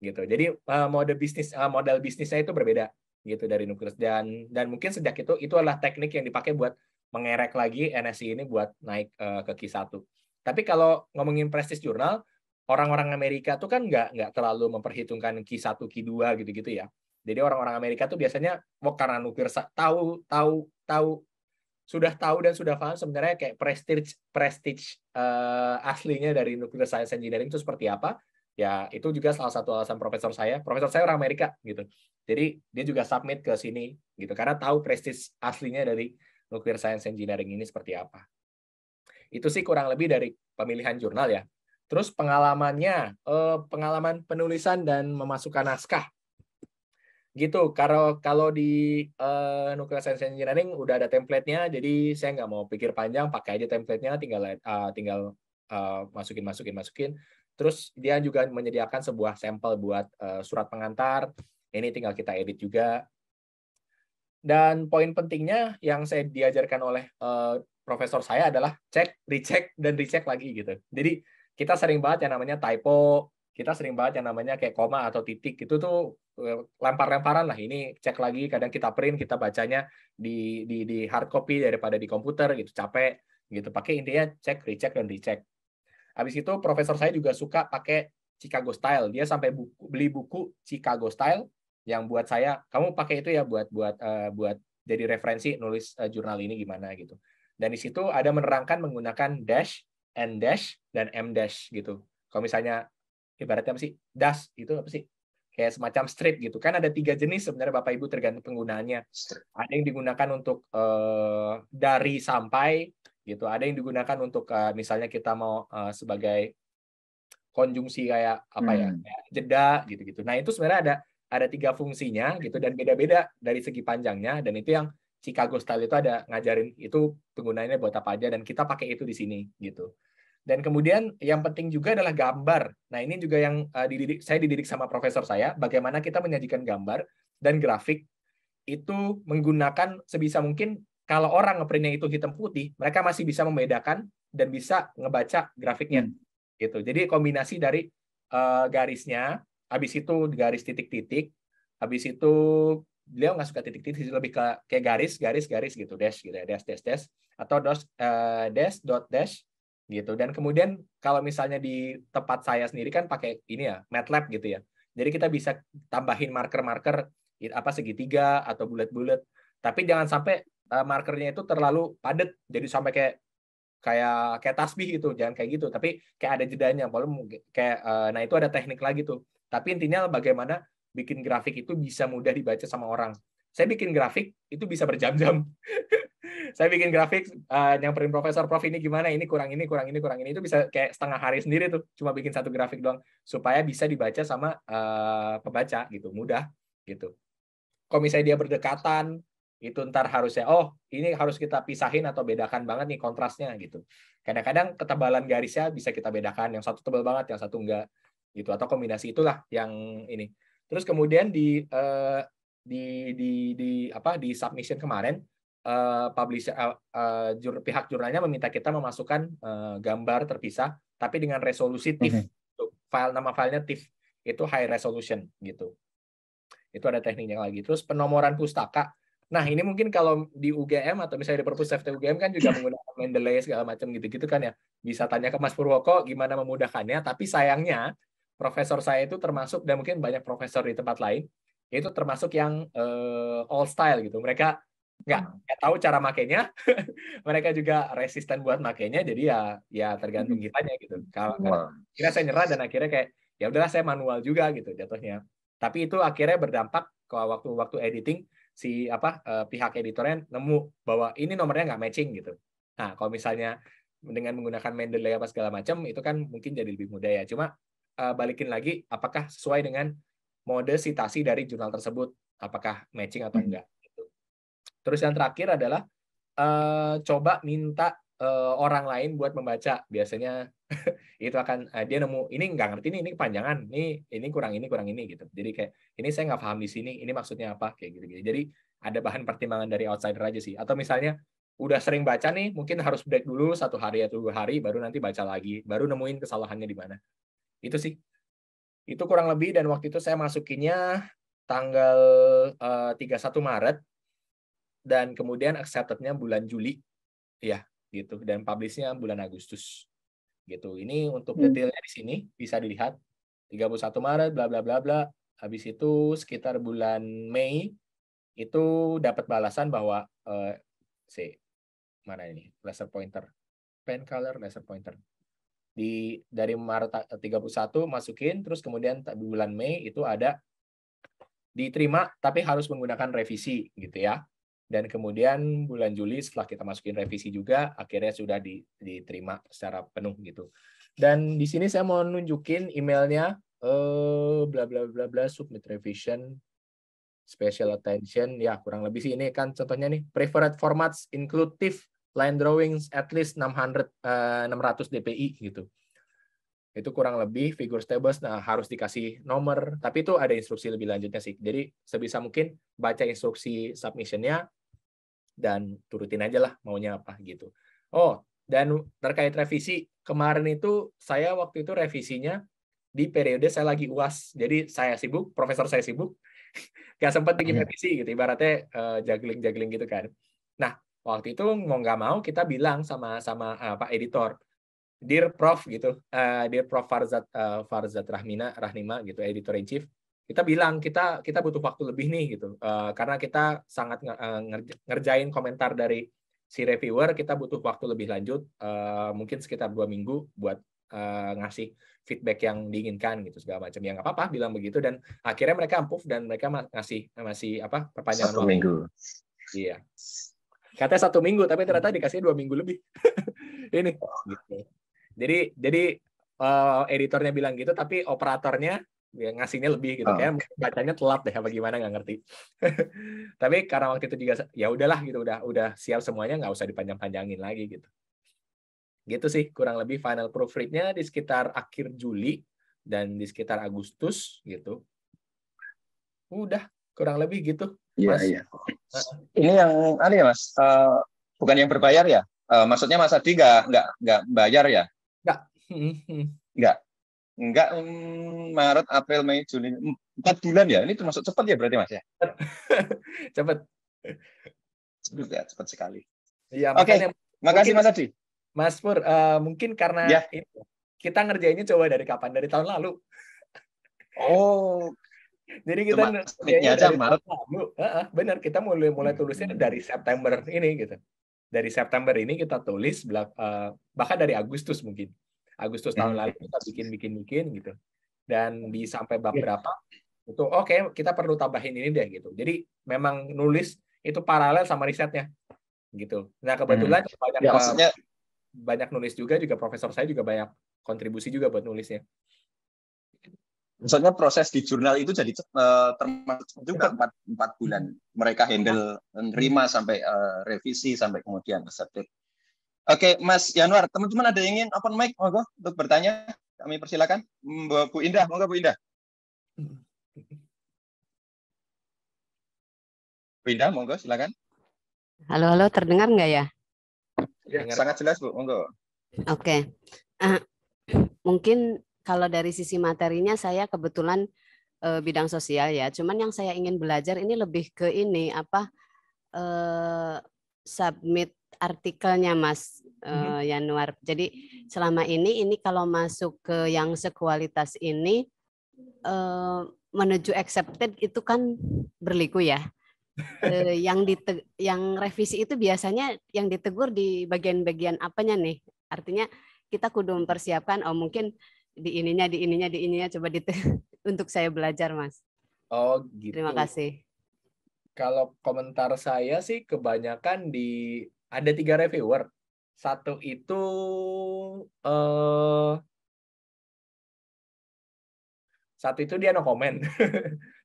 gitu. Jadi eh, model bisnis uh, model bisnisnya itu berbeda gitu dari Nucleus dan dan mungkin sejak itu itu adalah teknik yang dipakai buat mengerek lagi NSI ini buat naik uh, ke Q1. Tapi kalau ngomongin prestis jurnal, orang-orang Amerika tuh kan nggak nggak terlalu memperhitungkan Q1, Q2 gitu-gitu ya. Jadi orang-orang Amerika tuh biasanya mau karena nuklir tahu tahu tahu sudah tahu dan sudah paham sebenarnya kayak prestige prestige uh, aslinya dari nuklir science engineering itu seperti apa ya itu juga salah satu alasan profesor saya profesor saya orang Amerika gitu jadi dia juga submit ke sini gitu karena tahu prestige aslinya dari nuklir science engineering ini seperti apa itu sih kurang lebih dari pemilihan jurnal ya terus pengalamannya eh, pengalaman penulisan dan memasukkan naskah gitu kalau kalau di uh, nuclear science engineering udah ada templatenya jadi saya nggak mau pikir panjang pakai aja templatenya tinggal uh, tinggal uh, masukin masukin masukin terus dia juga menyediakan sebuah sampel buat uh, surat pengantar ini tinggal kita edit juga dan poin pentingnya yang saya diajarkan oleh uh, profesor saya adalah cek recheck dan recheck lagi gitu jadi kita sering banget yang namanya typo kita sering banget yang namanya kayak koma atau titik gitu tuh lempar-lemparan lah ini cek lagi kadang kita print kita bacanya di di di hard copy daripada di komputer gitu capek gitu pakai intinya cek recheck dan recheck habis itu profesor saya juga suka pakai Chicago style dia sampai buku, beli buku Chicago style yang buat saya kamu pakai itu ya buat buat uh, buat jadi referensi nulis uh, jurnal ini gimana gitu dan di situ ada menerangkan menggunakan dash n dash dan m dash gitu kalau misalnya ibaratnya apa sih dash itu apa sih kayak semacam strip gitu kan ada tiga jenis sebenarnya bapak ibu tergantung penggunaannya ada yang digunakan untuk uh, dari sampai gitu ada yang digunakan untuk uh, misalnya kita mau uh, sebagai konjungsi kayak apa ya hmm. jeda gitu-gitu nah itu sebenarnya ada ada tiga fungsinya gitu dan beda-beda dari segi panjangnya dan itu yang Chicago style itu ada ngajarin itu penggunaannya buat apa aja dan kita pakai itu di sini gitu dan kemudian yang penting juga adalah gambar. Nah ini juga yang uh, dididik, saya dididik sama profesor saya, bagaimana kita menyajikan gambar dan grafik itu menggunakan sebisa mungkin kalau orang ngeprintnya itu hitam putih, mereka masih bisa membedakan dan bisa ngebaca grafiknya. Hmm. Gitu. Jadi kombinasi dari uh, garisnya, habis itu garis titik-titik, habis itu dia nggak suka titik-titik, lebih ke kayak garis, garis, garis gitu, dash gitu ya, dash, dash, dash, atau dos, uh, eh, dash, dot, dash, gitu dan kemudian kalau misalnya di tempat saya sendiri kan pakai ini ya MATLAB gitu ya jadi kita bisa tambahin marker-marker apa segitiga atau bulat-bulat tapi jangan sampai eh, markernya itu terlalu padat jadi sampai kayak kayak kayak tasbih gitu jangan kayak gitu tapi kayak ada jedanya kalau kayak eh, nah itu ada teknik lagi tuh tapi intinya bagaimana bikin grafik itu bisa mudah dibaca sama orang saya bikin grafik itu bisa berjam-jam <laughs> saya bikin grafik uh, eh, yang print profesor prof ini gimana ini kurang ini kurang ini kurang ini itu bisa kayak setengah hari sendiri tuh cuma bikin satu grafik doang supaya bisa dibaca sama uh, pembaca gitu mudah gitu kalau misalnya dia berdekatan itu ntar harusnya oh ini harus kita pisahin atau bedakan banget nih kontrasnya gitu kadang-kadang ketebalan garisnya bisa kita bedakan yang satu tebal banget yang satu enggak gitu atau kombinasi itulah yang ini terus kemudian di eh, di di di apa di submission kemarin uh, publisher uh, uh, jur, pihak jurnalnya meminta kita memasukkan uh, gambar terpisah tapi dengan resolusi TIFF. Mm -hmm. Gitu. File nama filenya TIFF itu high resolution gitu. Itu ada tekniknya lagi. Terus penomoran pustaka. Nah, ini mungkin kalau di UGM atau misalnya di Perpus FT UGM kan juga <laughs> menggunakan Mendeley segala macam gitu-gitu kan ya. Bisa tanya ke Mas Purwoko gimana memudahkannya, tapi sayangnya profesor saya itu termasuk dan mungkin banyak profesor di tempat lain itu termasuk yang uh, all style gitu. Mereka nggak nggak tahu cara makainya <laughs> mereka juga resisten buat makainya jadi ya ya tergantung hmm. kitanya gitu kalau wow. kira saya nyerah dan akhirnya kayak ya udahlah saya manual juga gitu jatuhnya tapi itu akhirnya berdampak ke waktu waktu editing si apa eh, pihak editornya nemu bahwa ini nomornya nggak matching gitu nah kalau misalnya dengan menggunakan Mendeley apa segala macam itu kan mungkin jadi lebih mudah ya cuma eh, balikin lagi apakah sesuai dengan mode sitasi dari jurnal tersebut apakah matching atau enggak hmm. Terus yang terakhir adalah uh, coba minta uh, orang lain buat membaca. Biasanya <laughs> itu akan uh, dia nemu ini nggak ngerti nih, ini panjangan ini ini kurang ini kurang ini gitu. Jadi kayak ini saya nggak paham di sini, ini maksudnya apa kayak gitu. -gitu. Jadi ada bahan pertimbangan dari outsider aja sih. Atau misalnya udah sering baca nih, mungkin harus break dulu satu hari atau dua hari, baru nanti baca lagi, baru nemuin kesalahannya di mana. Itu sih. Itu kurang lebih dan waktu itu saya masukinnya tanggal uh, 31 Maret dan kemudian acceptednya bulan Juli ya gitu dan publishnya bulan Agustus gitu ini untuk hmm. detailnya di sini bisa dilihat 31 Maret bla bla bla bla habis itu sekitar bulan Mei itu dapat balasan bahwa uh, C mana ini laser pointer pen color laser pointer di dari Maret 31 eh, masukin terus kemudian di bulan Mei itu ada diterima tapi harus menggunakan revisi gitu ya dan kemudian bulan Juli setelah kita masukin revisi juga akhirnya sudah diterima secara penuh gitu. Dan di sini saya mau nunjukin emailnya eh bla bla bla bla submit revision special attention ya kurang lebih sih ini kan contohnya nih preferred formats inclusive line drawings at least 600 eh, 600 dpi gitu itu kurang lebih figur tables nah, harus dikasih nomor tapi itu ada instruksi lebih lanjutnya sih jadi sebisa mungkin baca instruksi submissionnya dan turutin aja lah maunya apa gitu oh dan terkait revisi kemarin itu saya waktu itu revisinya di periode saya lagi uas jadi saya sibuk profesor saya sibuk <laughs> gak sempat bikin iya. revisi gitu ibaratnya uh, eh, juggling juggling gitu kan nah waktu itu mau nggak mau kita bilang sama sama uh, eh, pak editor dear Prof gitu, uh, dear Prof Farzad uh, Farzad Rahmina Rahnima gitu, editor in chief, kita bilang kita kita butuh waktu lebih nih gitu, uh, karena kita sangat ngerjain komentar dari si reviewer, kita butuh waktu lebih lanjut, uh, mungkin sekitar dua minggu buat uh, ngasih feedback yang diinginkan gitu segala macam ya nggak apa-apa bilang begitu dan akhirnya mereka ampuh dan mereka ngasih masih apa perpanjangan satu waktu. minggu iya katanya satu minggu tapi ternyata dikasih dua minggu lebih <laughs> ini gitu jadi jadi uh, editornya bilang gitu tapi operatornya ya, ngasihnya lebih gitu oh. kayak bacanya telat deh apa gimana nggak ngerti <laughs> tapi karena waktu itu juga ya udahlah gitu udah udah siap semuanya nggak usah dipanjang-panjangin lagi gitu gitu sih kurang lebih final proofreadnya di sekitar akhir Juli dan di sekitar Agustus gitu udah kurang lebih gitu iya iya ini yang ada anu ya mas uh, bukan yang berbayar ya uh, maksudnya mas Adi nggak nggak nggak bayar ya Mm-hmm. Enggak. Enggak mm, Maret, April, Mei, Juni. Empat bulan ya. Ini termasuk cepat ya berarti Mas ya? cepat. Cepat ya, cepat sekali. Iya, Oke. Okay. Makasih Mas Adi. Mas Pur, uh, mungkin karena ya. ini, kita ngerjainnya coba dari kapan? Dari tahun lalu. Oh. Jadi kita ngerjainnya aja dari Uh -uh, benar, kita mulai mulai hmm. tulisnya dari September ini gitu. Dari September ini kita tulis uh, bahkan dari Agustus mungkin. Agustus tahun lalu kita bikin bikin bikin gitu dan di sampai bab iya. berapa itu oke okay, kita perlu tambahin ini deh gitu jadi memang nulis itu paralel sama risetnya gitu nah kebetulan hmm. banyak ya, eh, maksudnya... banyak nulis juga juga profesor saya juga banyak kontribusi juga buat nulisnya misalnya proses di jurnal itu jadi uh, termasuk juga empat empat bulan mereka handle nerima hmm. sampai uh, revisi sampai kemudian accepted Oke, Mas Januar, teman-teman ada yang ingin open mic monggo untuk bertanya? Kami persilakan Bu Indah, monggo Bu Indah. Bu Indah, monggo silakan. Halo, halo, terdengar nggak ya? Ya, sangat jelas Bu, monggo. Oke. Uh, mungkin kalau dari sisi materinya saya kebetulan uh, bidang sosial ya. Cuman yang saya ingin belajar ini lebih ke ini apa uh, submit artikelnya Mas uh, Jadi selama ini ini kalau masuk ke yang sekualitas ini uh, menuju accepted itu kan berliku ya. uh, <laughs> yang dite- yang revisi itu biasanya yang ditegur di bagian-bagian apanya nih? Artinya kita kudu mempersiapkan oh mungkin di ininya di ininya di ininya coba <laughs> untuk saya belajar Mas. Oh gitu. Terima kasih. Kalau komentar saya sih kebanyakan di ada tiga reviewer. Satu itu uh, satu itu dia no comment. <laughs>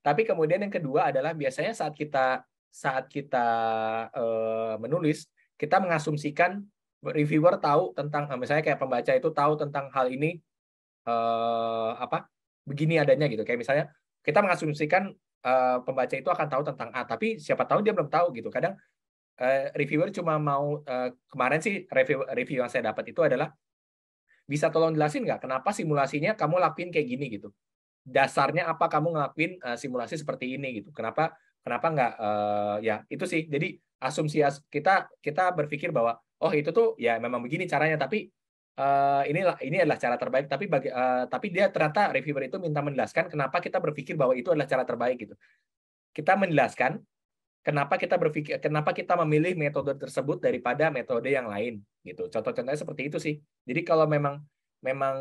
Tapi kemudian yang kedua adalah biasanya saat kita saat kita uh, menulis kita mengasumsikan reviewer tahu tentang ah, misalnya kayak pembaca itu tahu tentang hal ini uh, apa begini adanya gitu. Kayak misalnya kita mengasumsikan uh, pembaca itu akan tahu tentang A, tapi siapa tahu dia belum tahu gitu. Kadang Eh, reviewer cuma mau uh, kemarin sih review review yang saya dapat itu adalah bisa tolong jelasin nggak kenapa simulasinya kamu lakuin kayak gini gitu dasarnya apa kamu ngelakuin uh, simulasi seperti ini gitu kenapa kenapa nggak uh, ya itu sih jadi asumsi as kita kita berpikir bahwa oh itu tuh ya memang begini caranya tapi uh, ini ini adalah cara terbaik tapi bagi, uh, tapi dia ternyata reviewer itu minta menjelaskan kenapa kita berpikir bahwa itu adalah cara terbaik gitu kita menjelaskan kenapa kita berpikir kenapa kita memilih metode tersebut daripada metode yang lain gitu contoh-contohnya seperti itu sih jadi kalau memang memang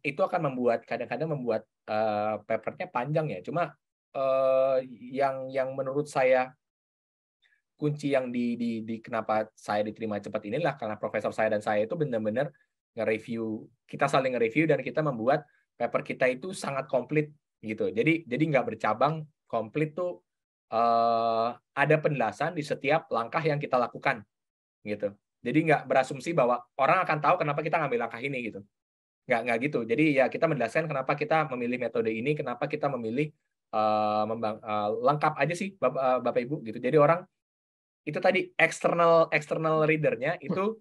itu akan membuat kadang-kadang membuat uh, papernya panjang ya cuma uh, yang yang menurut saya kunci yang di, di di kenapa saya diterima cepat inilah karena profesor saya dan saya itu benar-benar nge-review kita saling nge-review dan kita membuat paper kita itu sangat komplit gitu jadi jadi nggak bercabang komplit tuh Eh, ada penjelasan di setiap langkah yang kita lakukan gitu jadi nggak berasumsi bahwa orang akan tahu kenapa kita ngambil langkah ini gitu nggak nggak gitu jadi ya kita menjelaskan kenapa kita memilih metode ini kenapa kita memilih uh, uh, lengkap aja sih bapak, uh, bapak ibu gitu jadi orang itu tadi external external readernya itu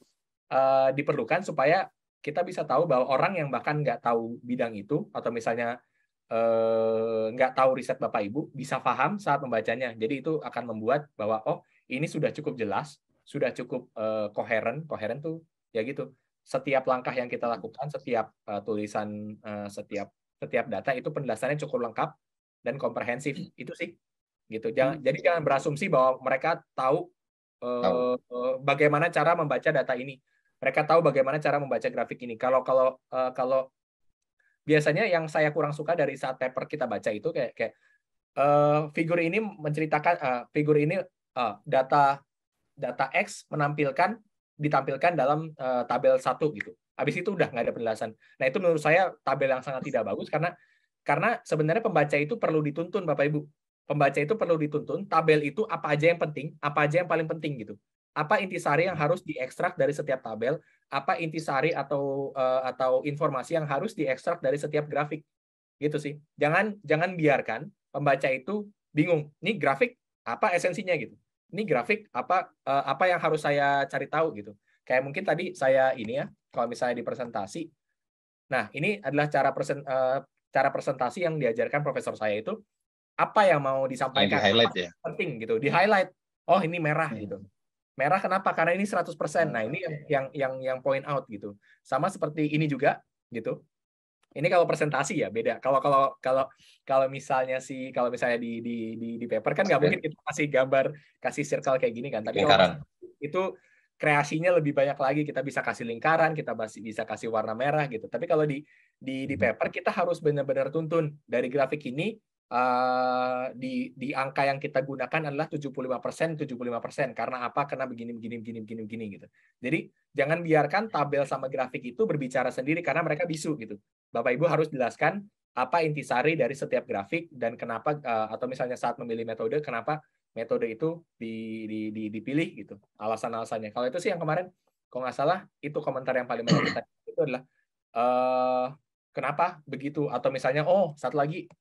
uh, diperlukan supaya kita bisa tahu bahwa orang yang bahkan nggak tahu bidang itu atau misalnya Eh, nggak tahu riset Bapak Ibu bisa paham saat membacanya. Jadi itu akan membuat bahwa oh ini sudah cukup jelas, sudah cukup koheren eh, koheren, koheren tuh ya gitu. Setiap langkah yang kita lakukan, setiap uh, tulisan, uh, setiap setiap data itu penjelasannya cukup lengkap dan komprehensif. Itu sih gitu. Jangan, hmm. Jadi jangan berasumsi bahwa mereka tahu tahu bagaimana cara membaca data ini. Mereka tahu bagaimana cara membaca grafik ini. Kalau kalau uh, kalau biasanya yang saya kurang suka dari saat paper kita baca itu kayak kayak uh, figur ini menceritakan uh, figur ini uh, data data X menampilkan ditampilkan dalam uh, tabel satu gitu. Habis itu udah nggak ada penjelasan. Nah itu menurut saya tabel yang sangat tidak bagus karena karena sebenarnya pembaca itu perlu dituntun Bapak Ibu. Pembaca itu perlu dituntun tabel itu apa aja yang penting, apa aja yang paling penting gitu apa intisari yang harus diekstrak dari setiap tabel, apa intisari atau uh, atau informasi yang harus diekstrak dari setiap grafik. Gitu sih. Jangan jangan biarkan pembaca itu bingung. Ini grafik apa esensinya gitu. Ini grafik apa uh, apa yang harus saya cari tahu gitu. Kayak mungkin tadi saya ini ya, kalau misalnya di presentasi. Nah, ini adalah cara presen, uh, cara presentasi yang diajarkan profesor saya itu apa yang mau disampaikan yang di highlight, ya. penting gitu di highlight oh ini merah hmm. gitu Merah kenapa? Karena ini 100%. Nah, ini yang yang yang yang point out gitu. Sama seperti ini juga gitu. Ini kalau presentasi ya beda. Kalau kalau kalau kalau misalnya si kalau misalnya di di di, di paper kan nggak mungkin kita kasih gambar kasih circle kayak gini kan. Tapi lingkaran. itu kreasinya lebih banyak lagi. Kita bisa kasih lingkaran, kita masih bisa kasih warna merah gitu. Tapi kalau di di di hmm. paper kita harus benar-benar tuntun dari grafik ini uh, di di angka yang kita gunakan adalah 75% 75% karena apa? Karena begini begini begini begini begini gitu. Jadi jangan biarkan tabel sama grafik itu berbicara sendiri karena mereka bisu gitu. Bapak Ibu harus jelaskan apa intisari dari setiap grafik dan kenapa uh, atau misalnya saat memilih metode kenapa metode itu di, di, di, dipilih gitu alasan-alasannya kalau itu sih yang kemarin kalau nggak salah itu komentar yang paling banyak itu adalah uh, kenapa begitu atau misalnya oh saat lagi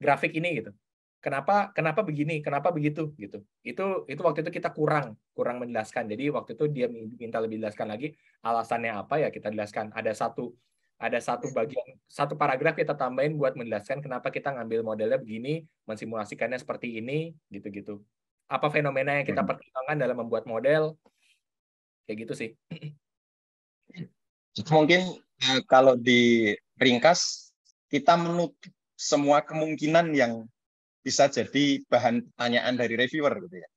grafik ini gitu. Kenapa kenapa begini, kenapa begitu gitu. Itu itu waktu itu kita kurang kurang menjelaskan. Jadi waktu itu dia minta lebih jelaskan lagi alasannya apa ya kita jelaskan. Ada satu ada satu bagian satu paragraf kita tambahin buat menjelaskan kenapa kita ngambil modelnya begini, mensimulasikannya seperti ini gitu-gitu. Apa fenomena yang kita hmm. pertimbangkan dalam membuat model? Kayak gitu sih. Mungkin eh, kalau di ringkas kita menutup semua kemungkinan yang bisa jadi bahan pertanyaan dari reviewer gitu ya?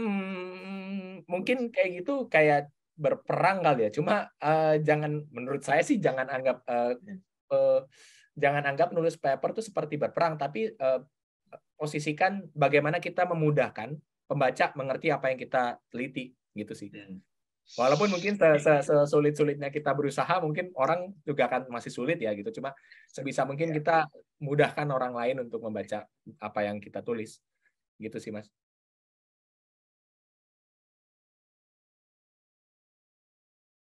Hmm, mungkin kayak gitu kayak berperang kali ya. Cuma uh, jangan menurut saya sih jangan anggap uh, uh, jangan anggap nulis paper itu seperti berperang, tapi uh, posisikan bagaimana kita memudahkan pembaca mengerti apa yang kita teliti gitu sih. Hmm. Walaupun mungkin sesulit-sulitnya kita berusaha, mungkin orang juga akan masih sulit ya gitu. Cuma sebisa mungkin iya. kita mudahkan orang lain untuk membaca apa yang kita tulis. Gitu sih, Mas.